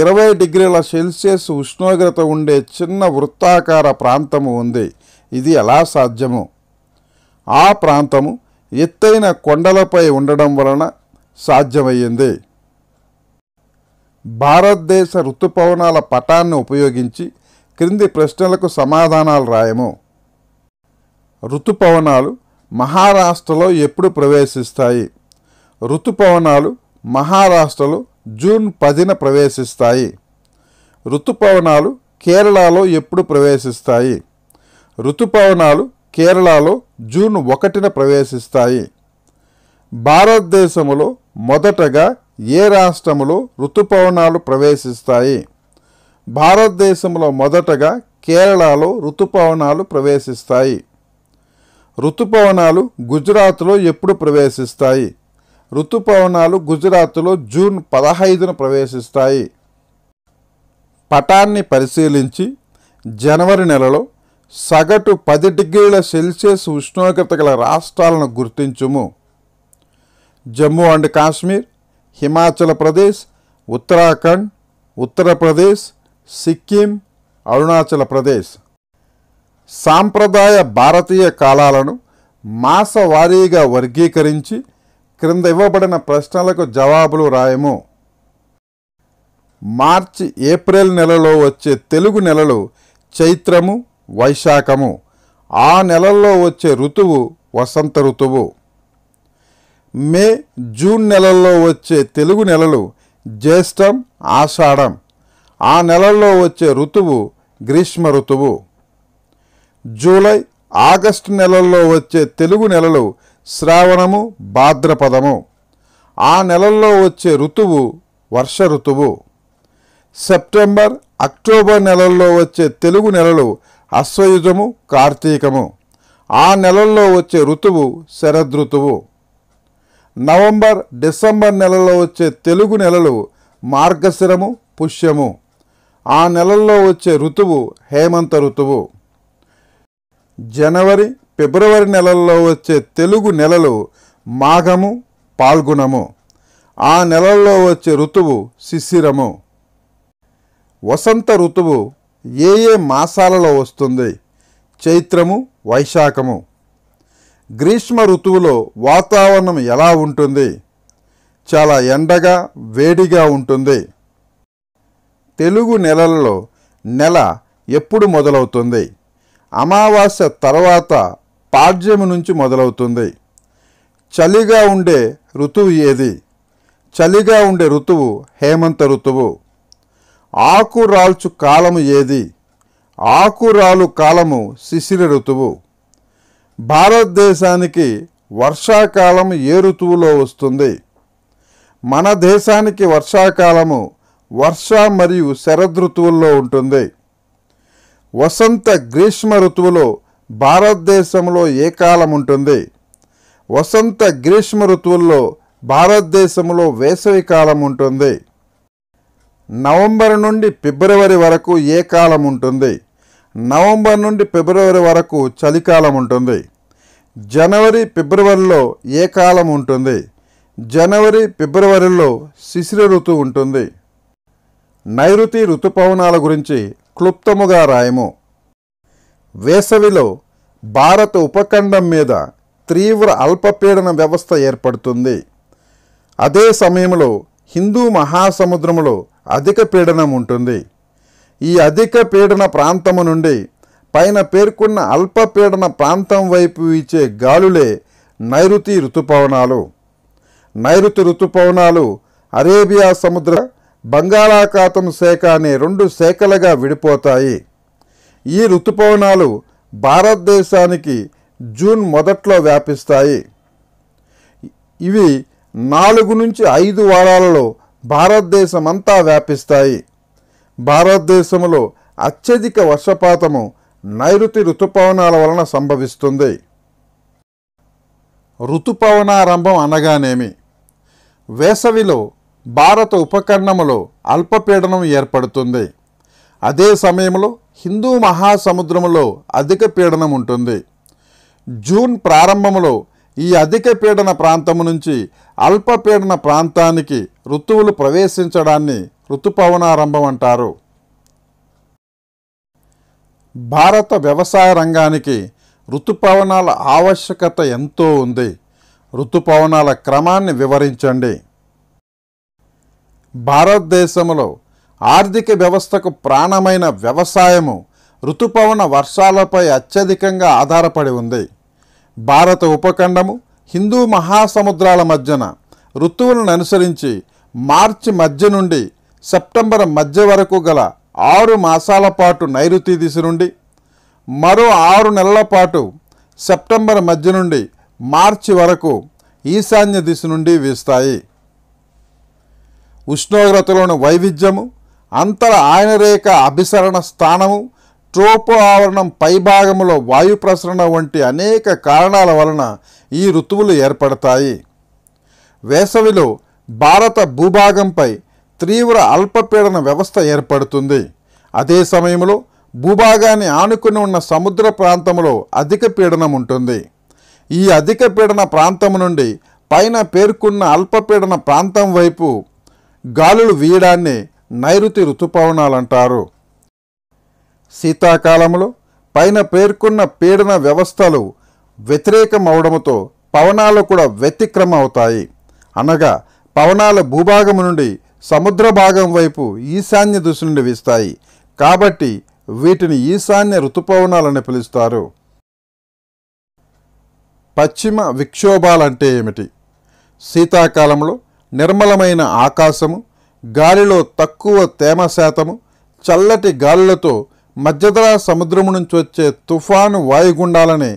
Speaker 1: ఇరవై డిగ్రీల సెల్సియస్ ఉష్ణోగ్రత ఉండే చిన్న వృత్తాకార ప్రాంతము ఉంది ఇది ఎలా సాధ్యము ఆ ప్రాంతము ఎత్తైన కొండలపై ఉండడం వలన సాధ్యమయ్యింది భారతదేశ ఋతుపవనాల పటాన్ని ఉపయోగించి క్రింది ప్రశ్నలకు సమాధానాలు రాయము ఋతుపవనాలు మహారాష్ట్రలో ఎప్పుడు ప్రవేశిస్తాయి ఋతుపవనాలు మహారాష్ట్రలో జూన్ పదిన ప్రవేశిస్తాయి ఋతుపవనాలు కేరళలో ఎప్పుడు ప్రవేశిస్తాయి ఋతుపవనాలు కేరళలో జూన్ ఒకటిన ప్రవేశిస్తాయి భారతదేశంలో మొదటగా ఏ రాష్ట్రములు ఋతుపవనాలు ప్రవేశిస్తాయి భారతదేశంలో మొదటగా కేరళలో ఋతుపవనాలు ప్రవేశిస్తాయి ఋతుపవనాలు గుజరాత్లో ఎప్పుడు ప్రవేశిస్తాయి ఋతుపవనాలు గుజరాత్లో జూన్ పదహైదున ప్రవేశిస్తాయి పటాన్ని పరిశీలించి జనవరి నెలలో సగటు పది డిగ్రీల సెల్సియస్ ఉష్ణోగ్రత గల రాష్ట్రాలను గుర్తించుము జమ్మూ అండ్ కాశ్మీర్ హిమాచల్ ప్రదేశ్ ఉత్తరాఖండ్ ఉత్తరప్రదేశ్ సిక్కిం అరుణాచల్ ప్రదేశ్ సాంప్రదాయ భారతీయ కాలాలను మాసవారీగా వర్గీకరించి క్రింద ఇవ్వబడిన ప్రశ్నలకు జవాబులు రాయము మార్చి ఏప్రిల్ నెలలో వచ్చే తెలుగు నెలలు చైత్రము వైశాఖము ఆ నెలల్లో వచ్చే ఋతువు వసంత ఋతువు మే జూన్ నెలల్లో వచ్చే తెలుగు నెలలు జ్యేష్టం ఆషాఢం ఆ నెలల్లో వచ్చే ఋతువు గ్రీష్మ ఋతువు జూలై ఆగస్టు నెలల్లో వచ్చే తెలుగు నెలలు శ్రావణము భాద్రపదము ఆ నెలల్లో వచ్చే ఋతువు వర్ష ఋతువు సెప్టెంబర్ అక్టోబర్ నెలల్లో వచ్చే తెలుగు నెలలు అశ్వయుజము కార్తీకము ఆ నెలల్లో వచ్చే ఋతువు శరదృతువు నవంబర్ డిసెంబర్ నెలలో వచ్చే తెలుగు నెలలు మార్గశిరము పుష్యము ఆ నెలల్లో వచ్చే ఋతువు హేమంత ఋతువు జనవరి ఫిబ్రవరి నెలల్లో వచ్చే తెలుగు నెలలు మాఘము పాల్గుణము ఆ నెలల్లో వచ్చే ఋతువు శిశిరము వసంత ఋతువు ఏ ఏ మాసాలలో వస్తుంది చైత్రము వైశాఖము గ్రీష్మ ఋతువులో వాతావరణం ఎలా ఉంటుంది చాలా ఎండగా వేడిగా ఉంటుంది తెలుగు నెలలలో నెల ఎప్పుడు మొదలవుతుంది అమావాస్య తర్వాత పాడ్యము నుంచి మొదలవుతుంది చలిగా ఉండే ఋతువు ఏది చలిగా ఉండే ఋతువు హేమంత ఋతువు ఆకురాల్చు కాలము ఏది ఆకురాలు కాలము శిశిర ఋతువు భారతదేశానికి వర్షాకాలం ఏ ఋతువులో వస్తుంది మన దేశానికి వర్షాకాలము వర్ష మరియు శరదృతువుల్లో ఉంటుంది వసంత గ్రీష్మ ఋతువులో భారతదేశంలో ఏ కాలం ఉంటుంది వసంత గ్రీష్మ ఋతువుల్లో భారతదేశంలో వేసవి కాలం ఉంటుంది నవంబర్ నుండి ఫిబ్రవరి వరకు ఏ కాలం ఉంటుంది నవంబర్ నుండి ఫిబ్రవరి వరకు చలికాలం ఉంటుంది జనవరి ఫిబ్రవరిలో ఏ కాలం ఉంటుంది జనవరి ఫిబ్రవరిలో శిశిర ఋతువు ఉంటుంది నైరుతి ఋతుపవనాల గురించి క్లుప్తముగా రాయము వేసవిలో భారత ఉపఖండం మీద తీవ్ర అల్పపీడన వ్యవస్థ ఏర్పడుతుంది అదే సమయంలో హిందూ మహాసముద్రములో అధిక పీడనం ఉంటుంది ఈ అధిక పీడన ప్రాంతము నుండి పైన పేర్కొన్న అల్పపీడన ప్రాంతం వైపు ఇచ్చే గాలులే నైరుతి ఋతుపవనాలు నైరుతి ఋతుపవనాలు అరేబియా సముద్ర బంగాళాఖాతం శాఖ అనే రెండు శాఖలుగా విడిపోతాయి ఈ ఋతుపవనాలు భారతదేశానికి జూన్ మొదట్లో వ్యాపిస్తాయి ఇవి నాలుగు నుంచి ఐదు వారాలలో భారతదేశమంతా వ్యాపిస్తాయి భారతదేశంలో అత్యధిక వర్షపాతము నైరుతి ఋతుపవనాల వలన సంభవిస్తుంది ఋతుపవనారంభం అనగానేమి వేసవిలో భారత ఉపఖండములో అల్పపీడనం ఏర్పడుతుంది అదే సమయంలో హిందూ మహాసముద్రములో అధిక పీడనం ఉంటుంది జూన్ ప్రారంభంలో ఈ అధిక పీడన ప్రాంతము నుంచి అల్పపీడన ప్రాంతానికి ఋతువులు ప్రవేశించడాన్ని ఋతుపవనారంభం అంటారు భారత వ్యవసాయ రంగానికి ఋతుపవనాల ఆవశ్యకత ఎంతో ఉంది ఋతుపవనాల క్రమాన్ని వివరించండి భారతదేశంలో ఆర్థిక వ్యవస్థకు ప్రాణమైన వ్యవసాయము ఋతుపవన వర్షాలపై అత్యధికంగా ఆధారపడి ఉంది భారత ఉపఖండము హిందూ మహాసముద్రాల మధ్యన ఋతువులను అనుసరించి మార్చి మధ్య నుండి సెప్టెంబర్ మధ్య వరకు గల ఆరు మాసాల పాటు నైరుతి దిశ నుండి మరో ఆరు నెలల పాటు సెప్టెంబర్ మధ్య నుండి మార్చి వరకు ఈశాన్య దిశ నుండి వీస్తాయి ఉష్ణోగ్రతలోని వైవిధ్యము అంతర ఆయనరేఖ అభిసరణ స్థానము ట్రోపో ఆవరణం పైభాగంలో వాయు ప్రసరణ వంటి అనేక కారణాల వలన ఈ ఋతువులు ఏర్పడతాయి వేసవిలో భారత భూభాగంపై తీవ్ర అల్పపీడన వ్యవస్థ ఏర్పడుతుంది అదే సమయంలో భూభాగాన్ని ఆనుకుని ఉన్న సముద్ర ప్రాంతంలో అధిక పీడనం ఉంటుంది ఈ అధిక పీడన ప్రాంతం నుండి పైన పేర్కొన్న అల్పపీడన ప్రాంతం వైపు గాలులు వీయడాన్ని నైరుతి ఋతుపవనాలంటారు శీతాకాలంలో పైన పేర్కొన్న పీడన వ్యవస్థలు వ్యతిరేకమవడంతో పవనాలు కూడా వ్యతిక్రమవుతాయి అవుతాయి అనగా పవనాల భూభాగం నుండి సముద్ర భాగం వైపు ఈశాన్య దిశ నుండి వీస్తాయి కాబట్టి వీటిని ఈశాన్య ఋతుపవనాలని పిలుస్తారు పశ్చిమ విక్షోభాలంటే ఏమిటి శీతాకాలంలో నిర్మలమైన ఆకాశము గాలిలో తక్కువ తేమ శాతము చల్లటి గాలులతో మధ్యధరా సముద్రము నుంచి వచ్చే తుఫాను వాయుగుండాలని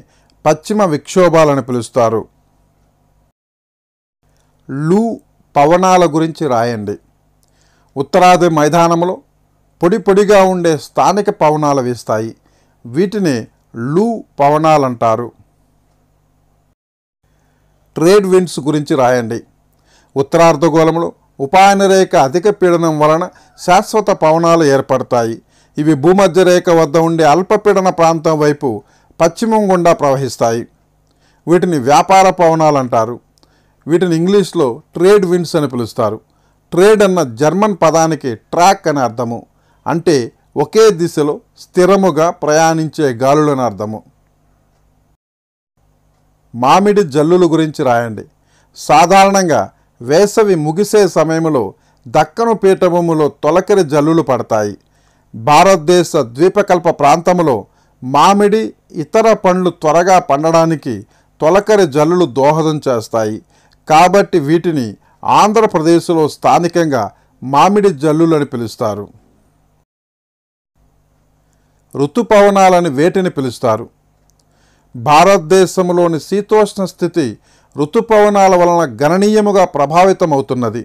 Speaker 1: పశ్చిమ విక్షోభాలని పిలుస్తారు లూ పవనాల గురించి రాయండి ఉత్తరాది మైదానంలో పొడి పొడిగా ఉండే స్థానిక పవనాలు వీస్తాయి వీటిని లూ పవనాలంటారు ట్రేడ్ విండ్స్ గురించి రాయండి ఉత్తరార్ధగోళంలో ఉపాయనరేఖ అధిక పీడనం వలన శాశ్వత పవనాలు ఏర్పడతాయి ఇవి భూమధ్య రేఖ వద్ద ఉండే అల్పపీడన ప్రాంతం వైపు పశ్చిమం గుండా ప్రవహిస్తాయి వీటిని వ్యాపార పవనాలు అంటారు వీటిని ఇంగ్లీష్లో ట్రేడ్ విండ్స్ అని పిలుస్తారు ట్రేడ్ అన్న జర్మన్ పదానికి ట్రాక్ అని అర్థము అంటే ఒకే దిశలో స్థిరముగా ప్రయాణించే గాలులని అర్థము మామిడి జల్లుల గురించి రాయండి సాధారణంగా వేసవి ముగిసే సమయంలో దక్కను పీఠభూములో తొలకరి జల్లులు పడతాయి భారతదేశ ద్వీపకల్ప ప్రాంతంలో మామిడి ఇతర పండ్లు త్వరగా పండడానికి తొలకరి జల్లులు దోహదం చేస్తాయి కాబట్టి వీటిని ఆంధ్రప్రదేశ్లో స్థానికంగా మామిడి జల్లులని పిలుస్తారు ఋతుపవనాలని వేటిని పిలుస్తారు భారతదేశంలోని శీతోష్ణ స్థితి ఋతుపవనాల వలన గణనీయముగా ప్రభావితమవుతున్నది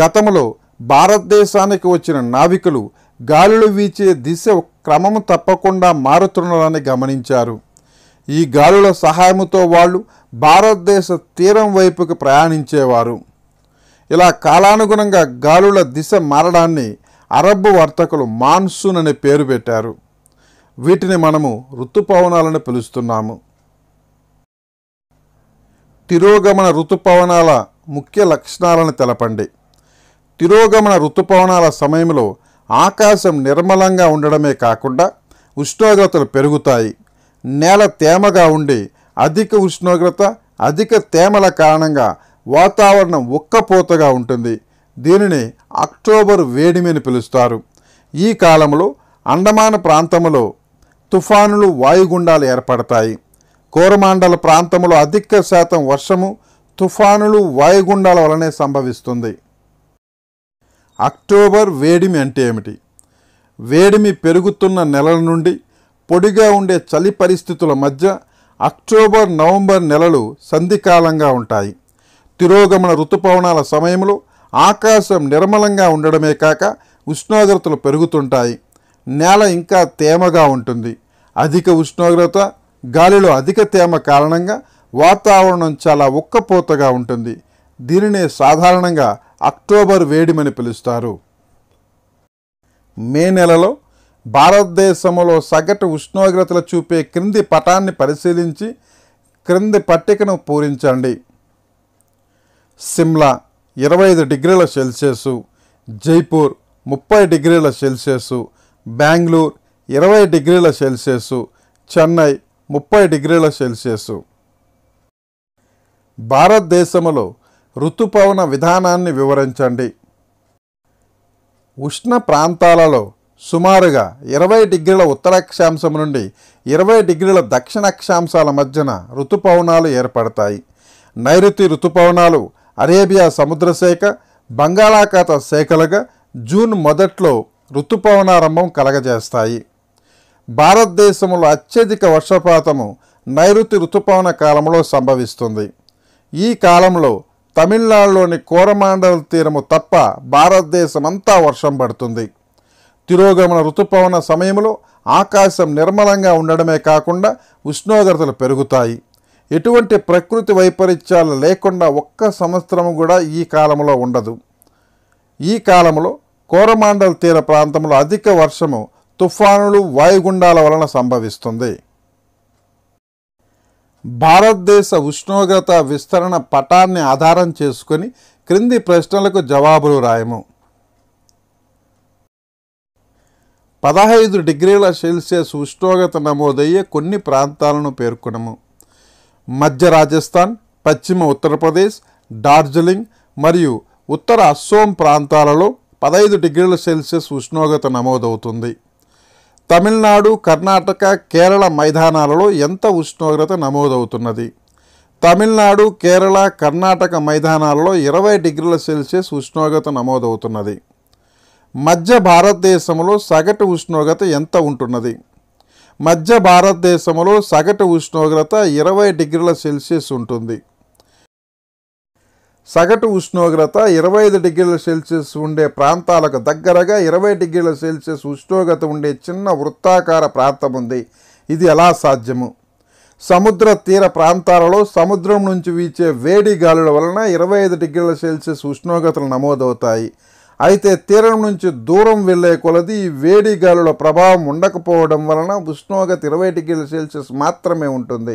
Speaker 1: గతంలో భారతదేశానికి వచ్చిన నావికులు గాలులు వీచే దిశ క్రమం తప్పకుండా మారుతుండాలని గమనించారు ఈ గాలుల సహాయంతో వాళ్ళు భారతదేశ తీరం వైపుకు ప్రయాణించేవారు ఇలా కాలానుగుణంగా గాలుల దిశ మారడాన్ని అరబ్బు వర్తకులు మాన్సూన్ అనే పేరు పెట్టారు వీటిని మనము ఋతుపవనాలను పిలుస్తున్నాము తిరోగమన ఋతుపవనాల ముఖ్య లక్షణాలను తెలపండి తిరోగమన ఋతుపవనాల సమయంలో ఆకాశం నిర్మలంగా ఉండడమే కాకుండా ఉష్ణోగ్రతలు పెరుగుతాయి నేల తేమగా ఉండి అధిక ఉష్ణోగ్రత అధిక తేమల కారణంగా వాతావరణం ఉక్కపోతగా ఉంటుంది దీనిని అక్టోబర్ అని పిలుస్తారు ఈ కాలంలో అండమాన ప్రాంతంలో తుఫానులు వాయుగుండాలు ఏర్పడతాయి కోరమాండల ప్రాంతంలో అధిక శాతం వర్షము తుఫానులు వాయుగుండాల వలనే సంభవిస్తుంది అక్టోబర్ వేడిమి అంటే ఏమిటి వేడిమి పెరుగుతున్న నెలల నుండి పొడిగా ఉండే చలి పరిస్థితుల మధ్య అక్టోబర్ నవంబర్ నెలలు సంధికాలంగా ఉంటాయి తిరోగమన ఋతుపవనాల సమయంలో ఆకాశం నిర్మలంగా ఉండడమే కాక ఉష్ణోగ్రతలు పెరుగుతుంటాయి నేల ఇంకా తేమగా ఉంటుంది అధిక ఉష్ణోగ్రత గాలిలో అధిక తేమ కారణంగా వాతావరణం చాలా ఉక్కపోతగా ఉంటుంది దీనినే సాధారణంగా అక్టోబర్ వేడిమని పిలుస్తారు మే నెలలో భారతదేశంలో సగటు ఉష్ణోగ్రతలు చూపే క్రింది పటాన్ని పరిశీలించి క్రింది పట్టికను పూరించండి సిమ్లా ఇరవై ఐదు డిగ్రీల సెల్సియస్ జైపూర్ ముప్పై డిగ్రీల సెల్సియస్ బెంగళూరు ఇరవై డిగ్రీల సెల్సియస్ చెన్నై ముప్పై డిగ్రీల సెల్సియస్ భారతదేశంలో ఋతుపవన విధానాన్ని వివరించండి ఉష్ణ ప్రాంతాలలో సుమారుగా ఇరవై డిగ్రీల ఉత్తరాక్షాంశం నుండి ఇరవై డిగ్రీల దక్షిణాక్షాంశాల మధ్యన ఋతుపవనాలు ఏర్పడతాయి నైరుతి ఋతుపవనాలు అరేబియా సముద్ర శాఖ బంగాళాఖాత శాఖలుగా జూన్ మొదట్లో ఋతుపవనారంభం కలగజేస్తాయి భారతదేశంలో అత్యధిక వర్షపాతము నైరుతి ఋతుపవన కాలంలో సంభవిస్తుంది ఈ కాలంలో తమిళనాడులోని కోరమాండల తీరము తప్ప భారతదేశమంతా వర్షం పడుతుంది తిరోగమన ఋతుపవన సమయంలో ఆకాశం నిర్మలంగా ఉండడమే కాకుండా ఉష్ణోగ్రతలు పెరుగుతాయి ఎటువంటి ప్రకృతి వైపరీత్యాలు లేకుండా ఒక్క సంవత్సరము కూడా ఈ కాలంలో ఉండదు ఈ కాలంలో కోరమాండల్ తీర ప్రాంతంలో అధిక వర్షము తుఫానులు వాయుగుండాల వలన సంభవిస్తుంది భారతదేశ ఉష్ణోగ్రత విస్తరణ పటాన్ని ఆధారం చేసుకొని క్రింది ప్రశ్నలకు జవాబులు రాయము పదహైదు డిగ్రీల సెల్సియస్ ఉష్ణోగ్రత నమోదయ్యే కొన్ని ప్రాంతాలను పేర్కొనము మధ్య రాజస్థాన్ పశ్చిమ ఉత్తరప్రదేశ్ డార్జిలింగ్ మరియు ఉత్తర అస్సోం ప్రాంతాలలో పదహైదు డిగ్రీల సెల్సియస్ ఉష్ణోగ్రత నమోదవుతుంది తమిళనాడు కర్ణాటక కేరళ మైదానాలలో ఎంత ఉష్ణోగ్రత నమోదవుతున్నది తమిళనాడు కేరళ కర్ణాటక మైదానాలలో ఇరవై డిగ్రీల సెల్సియస్ ఉష్ణోగ్రత నమోదవుతున్నది మధ్య భారతదేశంలో సగటు ఉష్ణోగ్రత ఎంత ఉంటున్నది మధ్య భారతదేశంలో సగటు ఉష్ణోగ్రత ఇరవై డిగ్రీల సెల్సియస్ ఉంటుంది సగటు ఉష్ణోగ్రత ఇరవై ఐదు డిగ్రీల సెల్సియస్ ఉండే ప్రాంతాలకు దగ్గరగా ఇరవై డిగ్రీల సెల్సియస్ ఉష్ణోగ్రత ఉండే చిన్న వృత్తాకార ప్రాంతం ఉంది ఇది ఎలా సాధ్యము సముద్ర తీర ప్రాంతాలలో సముద్రం నుంచి వీచే వేడి గాలుల వలన ఇరవై ఐదు డిగ్రీల సెల్సియస్ ఉష్ణోగ్రతలు నమోదవుతాయి అయితే తీరం నుంచి దూరం వెళ్లే కొలది ఈ వేడి గాలుల ప్రభావం ఉండకపోవడం వలన ఉష్ణోగ్రత ఇరవై డిగ్రీల సెల్సియస్ మాత్రమే ఉంటుంది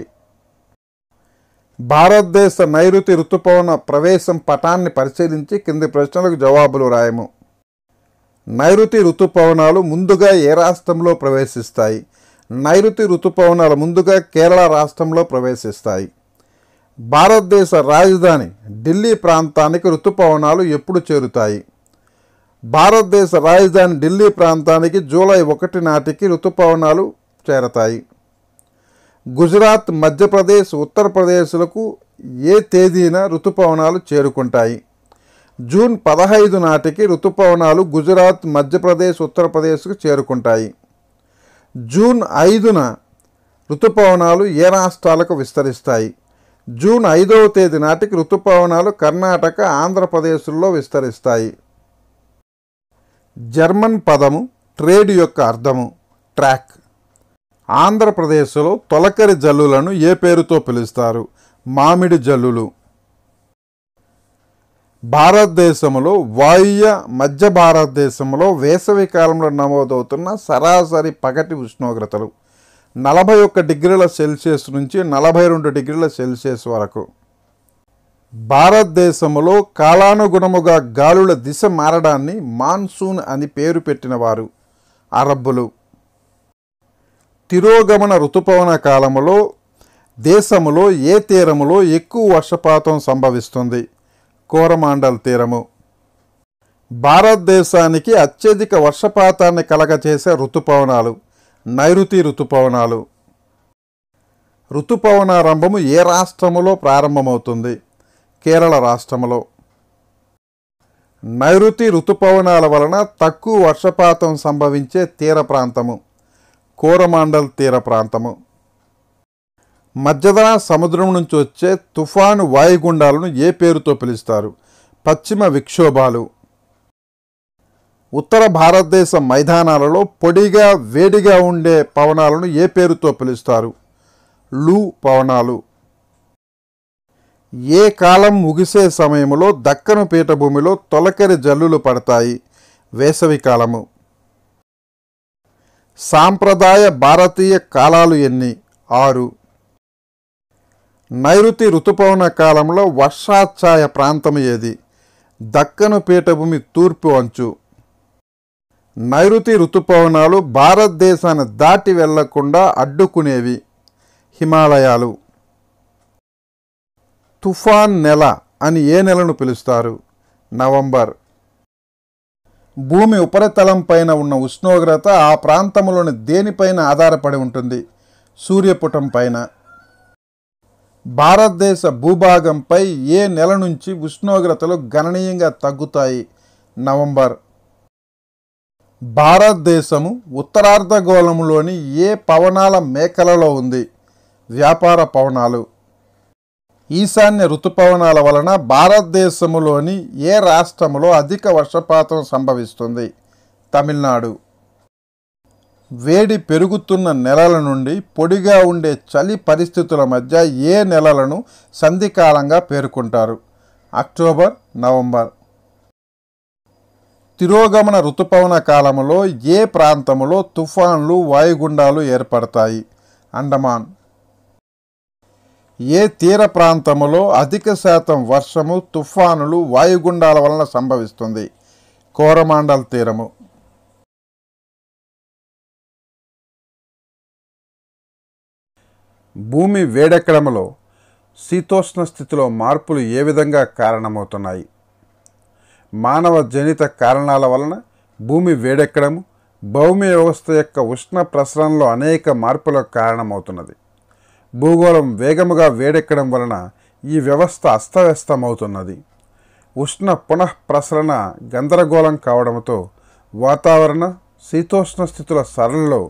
Speaker 1: భారతదేశ నైరుతి ఋతుపవన ప్రవేశం పటాన్ని పరిశీలించి కింది ప్రశ్నలకు జవాబులు రాయము నైరుతి ఋతుపవనాలు ముందుగా ఏ రాష్ట్రంలో ప్రవేశిస్తాయి నైరుతి ఋతుపవనాలు ముందుగా కేరళ రాష్ట్రంలో ప్రవేశిస్తాయి భారతదేశ రాజధాని ఢిల్లీ ప్రాంతానికి ఋతుపవనాలు ఎప్పుడు చేరుతాయి భారతదేశ రాజధాని ఢిల్లీ ప్రాంతానికి జూలై ఒకటి నాటికి ఋతుపవనాలు చేరతాయి గుజరాత్ మధ్యప్రదేశ్ ఉత్తరప్రదేశ్లకు ఏ తేదీన ఋతుపవనాలు చేరుకుంటాయి జూన్ పదహైదు నాటికి ఋతుపవనాలు గుజరాత్ మధ్యప్రదేశ్ ఉత్తరప్రదేశ్కు చేరుకుంటాయి జూన్ ఐదున ఋతుపవనాలు ఏ రాష్ట్రాలకు విస్తరిస్తాయి జూన్ ఐదవ తేదీ నాటికి ఋతుపవనాలు కర్ణాటక ఆంధ్రప్రదేశ్లో విస్తరిస్తాయి జర్మన్ పదము ట్రేడ్ యొక్క అర్థము ట్రాక్ ఆంధ్రప్రదేశ్లో తొలకరి జల్లులను ఏ పేరుతో పిలుస్తారు మామిడి జల్లులు భారతదేశంలో వాయువ్య మధ్య భారతదేశంలో వేసవి కాలంలో నమోదవుతున్న సరాసరి పగటి ఉష్ణోగ్రతలు నలభై ఒక్క డిగ్రీల సెల్సియస్ నుంచి నలభై రెండు డిగ్రీల సెల్సియస్ వరకు భారతదేశంలో కాలానుగుణముగా గాలుల దిశ మారడాన్ని మాన్సూన్ అని పేరు పెట్టినవారు అరబ్బులు తిరోగమన ఋతుపవన కాలములో దేశములో ఏ తీరములో ఎక్కువ వర్షపాతం సంభవిస్తుంది కోరమాండల్ తీరము భారతదేశానికి అత్యధిక వర్షపాతాన్ని కలగచేసే ఋతుపవనాలు నైరుతి ఋతుపవనాలు ఋతుపవనారంభము ఏ రాష్ట్రములో ప్రారంభమవుతుంది కేరళ రాష్ట్రములో నైరుతి ఋతుపవనాల వలన తక్కువ వర్షపాతం సంభవించే తీర ప్రాంతము కోరమాండల్ తీర ప్రాంతము మధ్యధన సముద్రం నుంచి వచ్చే తుఫాను వాయుగుండాలను ఏ పేరుతో పిలుస్తారు పశ్చిమ విక్షోభాలు ఉత్తర భారతదేశ మైదానాలలో పొడిగా వేడిగా ఉండే పవనాలను ఏ పేరుతో పిలుస్తారు లూ పవనాలు ఏ కాలం ముగిసే సమయంలో దక్కను పీఠభూమిలో తొలకరి జల్లులు పడతాయి వేసవి కాలము సాంప్రదాయ భారతీయ కాలాలు ఎన్ని ఆరు నైరుతి ఋతుపవన కాలంలో వర్షాఛాయ ప్రాంతం ఏది దక్కను పీఠభూమి తూర్పు అంచు నైరుతి ఋతుపవనాలు భారతదేశాన్ని దాటి వెళ్లకుండా అడ్డుకునేవి హిమాలయాలు తుఫాన్ నెల అని ఏ నెలను పిలుస్తారు నవంబర్ భూమి ఉపరితలం పైన ఉన్న ఉష్ణోగ్రత ఆ ప్రాంతంలోని దేనిపైన ఆధారపడి ఉంటుంది సూర్యపుటం పైన భారతదేశ భూభాగంపై ఏ నెల నుంచి ఉష్ణోగ్రతలు గణనీయంగా తగ్గుతాయి నవంబర్ భారతదేశము ఉత్తరార్ధగోళంలోని ఏ పవనాల మేకలలో ఉంది వ్యాపార పవనాలు ఈశాన్య ఋతుపవనాల వలన భారతదేశములోని ఏ రాష్ట్రములో అధిక వర్షపాతం సంభవిస్తుంది తమిళనాడు వేడి పెరుగుతున్న నెలల నుండి పొడిగా ఉండే చలి పరిస్థితుల మధ్య ఏ నెలలను సంధికాలంగా పేర్కొంటారు అక్టోబర్ నవంబర్ తిరోగమన ఋతుపవన కాలంలో ఏ ప్రాంతంలో తుఫాన్లు వాయుగుండాలు ఏర్పడతాయి అండమాన్ ఏ తీర ప్రాంతములో అధిక శాతం వర్షము తుఫానులు వాయుగుండాల వలన సంభవిస్తుంది కోరమాండల్ తీరము భూమి వేడెక్కడములో శీతోష్ణ స్థితిలో మార్పులు ఏ విధంగా కారణమవుతున్నాయి మానవ జనిత కారణాల వలన భూమి వేడెక్కడము భౌమి వ్యవస్థ యొక్క ఉష్ణ ప్రసరణలో అనేక మార్పులకు కారణమవుతున్నది భూగోళం వేగముగా వేడెక్కడం వలన ఈ వ్యవస్థ అస్తవ్యస్తమవుతున్నది ఉష్ణ పునఃప్రసరణ గందరగోళం కావడంతో వాతావరణ శీతోష్ణ స్థితుల సరళలో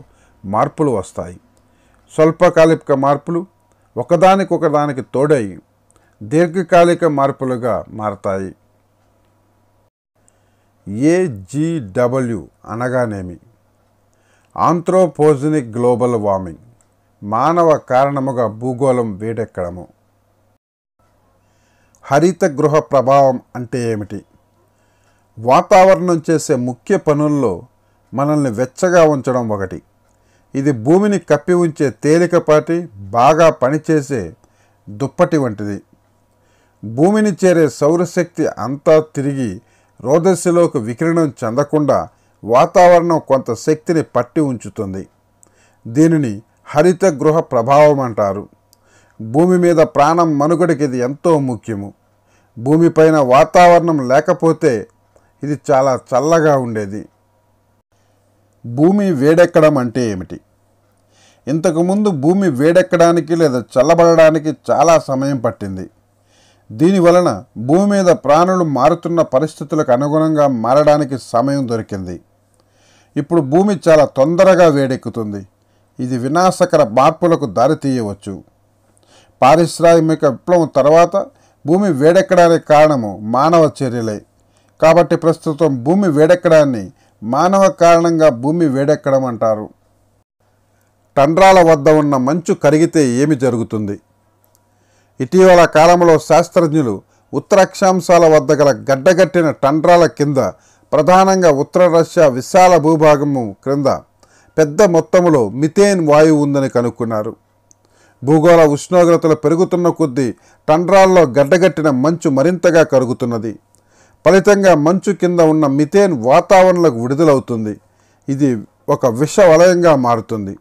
Speaker 1: మార్పులు వస్తాయి స్వల్పకాలిక మార్పులు ఒకదానికొకదానికి తోడై దీర్ఘకాలిక మార్పులుగా మారతాయి ఏజీడబ్ల్యూ అనగానేమి ఆంథ్రోపోజినిక్ గ్లోబల్ వార్మింగ్ మానవ కారణముగా భూగోళం వేడెక్కడము హరిత గృహ ప్రభావం అంటే ఏమిటి వాతావరణం చేసే ముఖ్య పనుల్లో మనల్ని వెచ్చగా ఉంచడం ఒకటి ఇది భూమిని కప్పి ఉంచే తేలికపాటి బాగా పనిచేసే దుప్పటి వంటిది భూమిని చేరే సౌరశక్తి అంతా తిరిగి రోదశిలోకి వికిరణం చెందకుండా వాతావరణం కొంత శక్తిని పట్టి ఉంచుతుంది దీనిని హరిత గృహ ప్రభావం అంటారు భూమి మీద ప్రాణం మనుగడకి ఇది ఎంతో ముఖ్యము భూమిపైన వాతావరణం లేకపోతే ఇది చాలా చల్లగా ఉండేది భూమి వేడెక్కడం అంటే ఏమిటి ఇంతకుముందు భూమి వేడెక్కడానికి లేదా చల్లబడడానికి చాలా సమయం పట్టింది దీనివలన భూమి మీద ప్రాణులు మారుతున్న పరిస్థితులకు అనుగుణంగా మారడానికి సమయం దొరికింది ఇప్పుడు భూమి చాలా తొందరగా వేడెక్కుతుంది ఇది వినాశకర మార్పులకు దారితీయవచ్చు పారిశ్రామిక విప్లవం తర్వాత భూమి వేడెక్కడానికి కారణము మానవ చర్యలే కాబట్టి ప్రస్తుతం భూమి వేడెక్కడాన్ని మానవ కారణంగా భూమి వేడెక్కడం అంటారు టండ్రాల వద్ద ఉన్న మంచు కరిగితే ఏమి జరుగుతుంది ఇటీవల కాలంలో శాస్త్రజ్ఞులు ఉత్తర అక్షాంశాల వద్ద గల గడ్డగట్టిన టండ్రాల కింద ప్రధానంగా ఉత్తర రష్యా విశాల భూభాగము క్రింద పెద్ద మొత్తంలో మిథేన్ వాయువు ఉందని కనుక్కున్నారు భూగోళ ఉష్ణోగ్రతలు పెరుగుతున్న కొద్దీ టండ్రాల్లో గడ్డగట్టిన మంచు మరింతగా కరుగుతున్నది ఫలితంగా మంచు కింద ఉన్న మిథేన్ వాతావరణంలోకి విడుదలవుతుంది ఇది ఒక విష వలయంగా మారుతుంది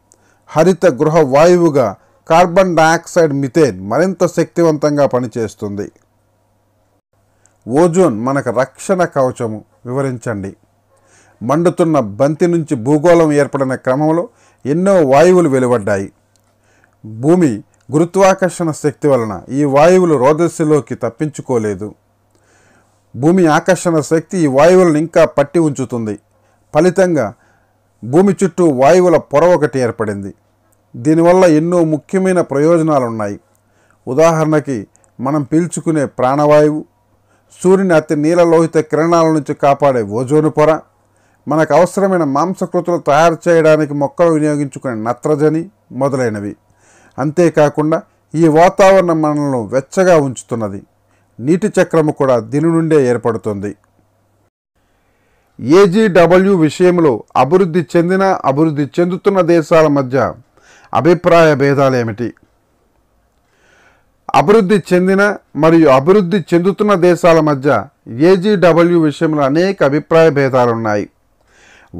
Speaker 1: హరిత గృహ వాయువుగా కార్బన్ డయాక్సైడ్ మిథేన్ మరింత శక్తివంతంగా పనిచేస్తుంది ఓజోన్ మనకు రక్షణ కవచము వివరించండి మండుతున్న బంతి నుంచి భూగోళం ఏర్పడిన క్రమంలో ఎన్నో వాయువులు వెలువడ్డాయి భూమి గురుత్వాకర్షణ శక్తి వలన ఈ వాయువులు రోదస్సులోకి తప్పించుకోలేదు భూమి ఆకర్షణ శక్తి ఈ వాయువులను ఇంకా పట్టి ఉంచుతుంది ఫలితంగా భూమి చుట్టూ వాయువుల పొర ఒకటి ఏర్పడింది దీనివల్ల ఎన్నో ముఖ్యమైన ప్రయోజనాలు ఉన్నాయి ఉదాహరణకి మనం పీల్చుకునే ప్రాణవాయువు సూర్యుని అతి లోహిత కిరణాల నుంచి కాపాడే ఓజోను పొర మనకు అవసరమైన మాంసకృతులు తయారు చేయడానికి మొక్కలు వినియోగించుకునే నత్రజని మొదలైనవి అంతేకాకుండా ఈ వాతావరణం మనల్ని వెచ్చగా ఉంచుతున్నది నీటి చక్రము కూడా దీని నుండే ఏర్పడుతుంది ఏజీడబ్ల్యూ విషయంలో అభివృద్ధి చెందిన అభివృద్ధి చెందుతున్న దేశాల మధ్య అభిప్రాయ భేదాలేమిటి అభివృద్ధి చెందిన మరియు అభివృద్ధి చెందుతున్న దేశాల మధ్య ఏజీడబ్ల్యూ విషయంలో అనేక అభిప్రాయ భేదాలున్నాయి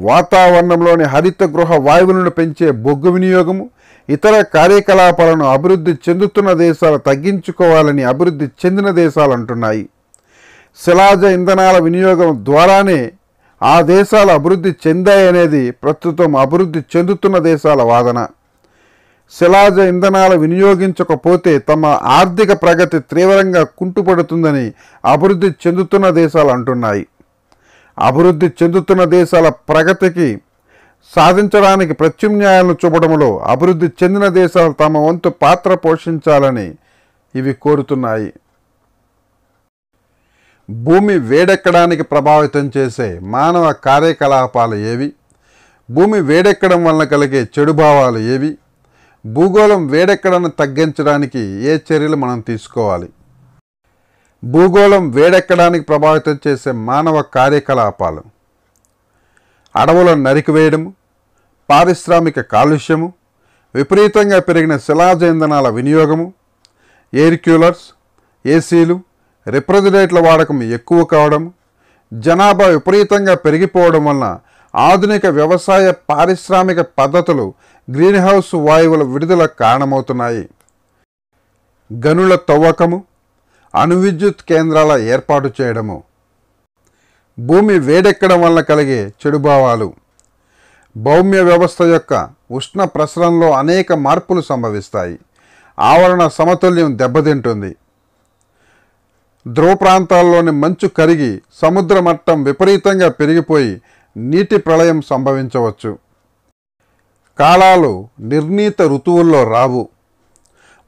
Speaker 1: వాతావరణంలోని హరిత గృహ వాయువులను పెంచే బొగ్గు వినియోగము ఇతర కార్యకలాపాలను అభివృద్ధి చెందుతున్న దేశాలు తగ్గించుకోవాలని అభివృద్ధి చెందిన దేశాలు అంటున్నాయి శిలాజ ఇంధనాల వినియోగం ద్వారానే ఆ దేశాలు అభివృద్ధి చెందాయనేది ప్రస్తుతం అభివృద్ధి చెందుతున్న దేశాల వాదన శిలాజ ఇంధనాలు వినియోగించకపోతే తమ ఆర్థిక ప్రగతి తీవ్రంగా కుంటుపడుతుందని అభివృద్ధి చెందుతున్న దేశాలు అంటున్నాయి అభివృద్ధి చెందుతున్న దేశాల ప్రగతికి సాధించడానికి ప్రత్యామ్నాయాలను చూపడంలో అభివృద్ధి చెందిన దేశాలు తమ వంతు పాత్ర పోషించాలని ఇవి కోరుతున్నాయి భూమి వేడెక్కడానికి ప్రభావితం చేసే మానవ కార్యకలాపాలు ఏవి భూమి వేడెక్కడం వలన కలిగే చెడు భావాలు ఏవి భూగోళం వేడెక్కడాన్ని తగ్గించడానికి ఏ చర్యలు మనం తీసుకోవాలి భూగోళం వేడెక్కడానికి ప్రభావితం చేసే మానవ కార్యకలాపాలు అడవులను నరికివేయడం పారిశ్రామిక కాలుష్యము విపరీతంగా పెరిగిన శిలాజ ఇంధనాల వినియోగము ఎయిర్ క్యూలర్స్ ఏసీలు రిఫ్రిజిరేటర్ల వాడకం ఎక్కువ కావడం జనాభా విపరీతంగా పెరిగిపోవడం వలన ఆధునిక వ్యవసాయ పారిశ్రామిక పద్ధతులు గ్రీన్ హౌస్ వాయువుల విడుదల కారణమవుతున్నాయి గనుల తవ్వకము అణువిద్యుత్ కేంద్రాల ఏర్పాటు చేయడము భూమి వేడెక్కడం వల్ల కలిగే చెడుభావాలు భౌమ్య వ్యవస్థ యొక్క ఉష్ణ ప్రసరణలో అనేక మార్పులు సంభవిస్తాయి ఆవరణ సమతుల్యం దెబ్బతింటుంది ధ్రువ ప్రాంతాల్లోని మంచు కరిగి సముద్ర మట్టం విపరీతంగా పెరిగిపోయి నీటి ప్రళయం సంభవించవచ్చు కాలాలు నిర్ణీత ఋతువుల్లో రావు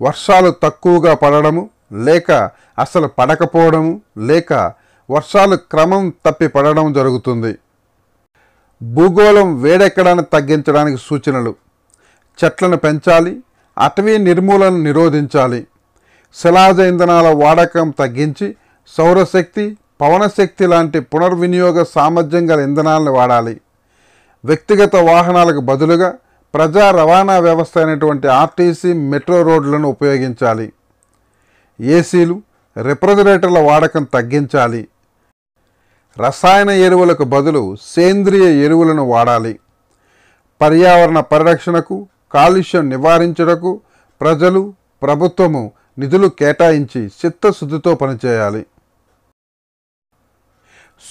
Speaker 1: వర్షాలు తక్కువగా పడడము లేక అసలు పడకపోవడం లేక వర్షాలు క్రమం తప్పి పడడం జరుగుతుంది భూగోళం వేడెక్కడాన్ని తగ్గించడానికి సూచనలు చెట్లను పెంచాలి అటవీ నిర్మూలన నిరోధించాలి శిలాజ ఇంధనాల వాడకం తగ్గించి సౌరశక్తి పవనశక్తి లాంటి పునర్వినియోగ సామర్థ్యం గల ఇంధనాలను వాడాలి వ్యక్తిగత వాహనాలకు బదులుగా ప్రజా రవాణా వ్యవస్థ అయినటువంటి ఆర్టీసీ మెట్రో రోడ్లను ఉపయోగించాలి ఏసీలు రిఫ్రిజిరేటర్ల వాడకం తగ్గించాలి రసాయన ఎరువులకు బదులు సేంద్రియ ఎరువులను వాడాలి పర్యావరణ పరిరక్షణకు కాలుష్యం నివారించడకు ప్రజలు ప్రభుత్వము నిధులు కేటాయించి చిత్తశుద్ధితో పనిచేయాలి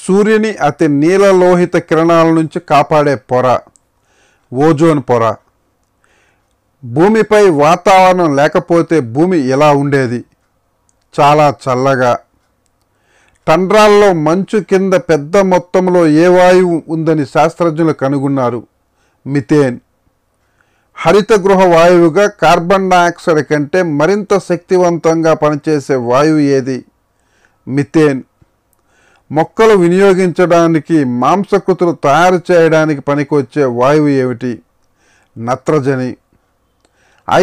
Speaker 1: సూర్యుని అతి నీలలోహిత కిరణాల నుంచి కాపాడే పొర ఓజోన్ పొర భూమిపై వాతావరణం లేకపోతే భూమి ఎలా ఉండేది చాలా చల్లగా టండ్రాల్లో మంచు కింద పెద్ద మొత్తంలో ఏ వాయువు ఉందని శాస్త్రజ్ఞులు కనుగొన్నారు మిథేన్ హరిత గృహ వాయువుగా కార్బన్ డయాక్సైడ్ కంటే మరింత శక్తివంతంగా పనిచేసే వాయువు ఏది మిథేన్ మొక్కలు వినియోగించడానికి మాంసకృతులు తయారు చేయడానికి పనికొచ్చే వాయువు ఏమిటి నత్రజని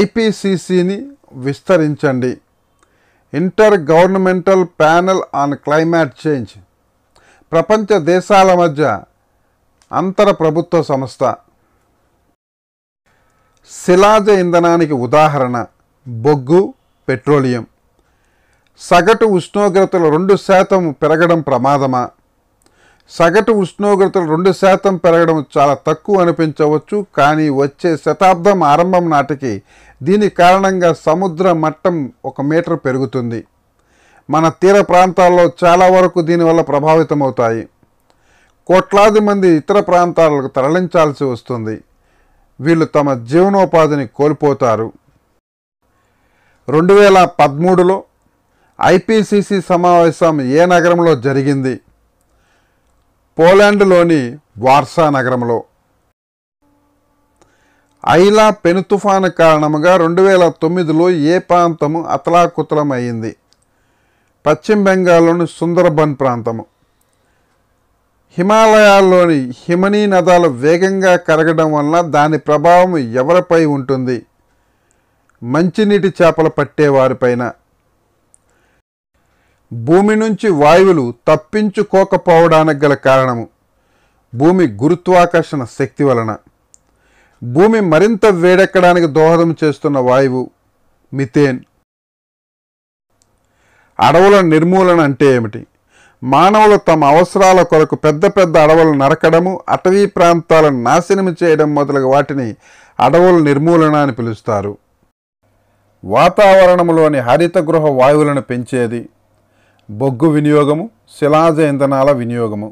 Speaker 1: ఐపీసీసీని విస్తరించండి intergovernmental panel on climate change ప్రపంచ దేశాల మధ్య అంతర ప్రభుత్వ సంస్థ శిలాజ ఇంధనానికి ఉదాహరణ బొగ్గు పెట్రోలియం సగటు ఉష్ణోగ్రతలు రెండు శాతం పెరగడం ప్రమాదమా సగటు ఉష్ణోగ్రతలు రెండు శాతం పెరగడం చాలా తక్కువ అనిపించవచ్చు కానీ వచ్చే శతాబ్దం ఆరంభం నాటికి దీని కారణంగా సముద్ర మట్టం ఒక మీటర్ పెరుగుతుంది మన తీర ప్రాంతాల్లో చాలా వరకు దీనివల్ల ప్రభావితమవుతాయి కోట్లాది మంది ఇతర ప్రాంతాలకు తరలించాల్సి వస్తుంది వీళ్ళు తమ జీవనోపాధిని కోల్పోతారు రెండు వేల పదమూడులో ఐపీసీసీ సమావేశం ఏ నగరంలో జరిగింది పోలాండ్లోని వార్సా నగరంలో ఐలా పెను తుఫాను కారణంగా రెండు వేల తొమ్మిదిలో ఏ ప్రాంతము అతలాకుతలం అయింది పశ్చిమ బెంగాల్లోని సుందర్బన్ ప్రాంతము హిమాలయాల్లోని హిమనీ నదాలు వేగంగా కరగడం వలన దాని ప్రభావం ఎవరిపై ఉంటుంది మంచినీటి చేపలు పట్టేవారిపైన భూమి నుంచి వాయువులు తప్పించుకోకపోవడానికి గల కారణము భూమి గురుత్వాకర్షణ శక్తి వలన భూమి మరింత వేడెక్కడానికి దోహదం చేస్తున్న వాయువు మిథేన్ అడవుల నిర్మూలన అంటే ఏమిటి మానవులు తమ అవసరాల కొరకు పెద్ద పెద్ద అడవులు నరకడము అటవీ ప్రాంతాలను నాశనం చేయడం మొదలగు వాటిని అడవుల నిర్మూలన అని పిలుస్తారు వాతావరణంలోని హరిత గృహ వాయువులను పెంచేది బొగ్గు వినియోగము శిలాజ ఇంధనాల వినియోగము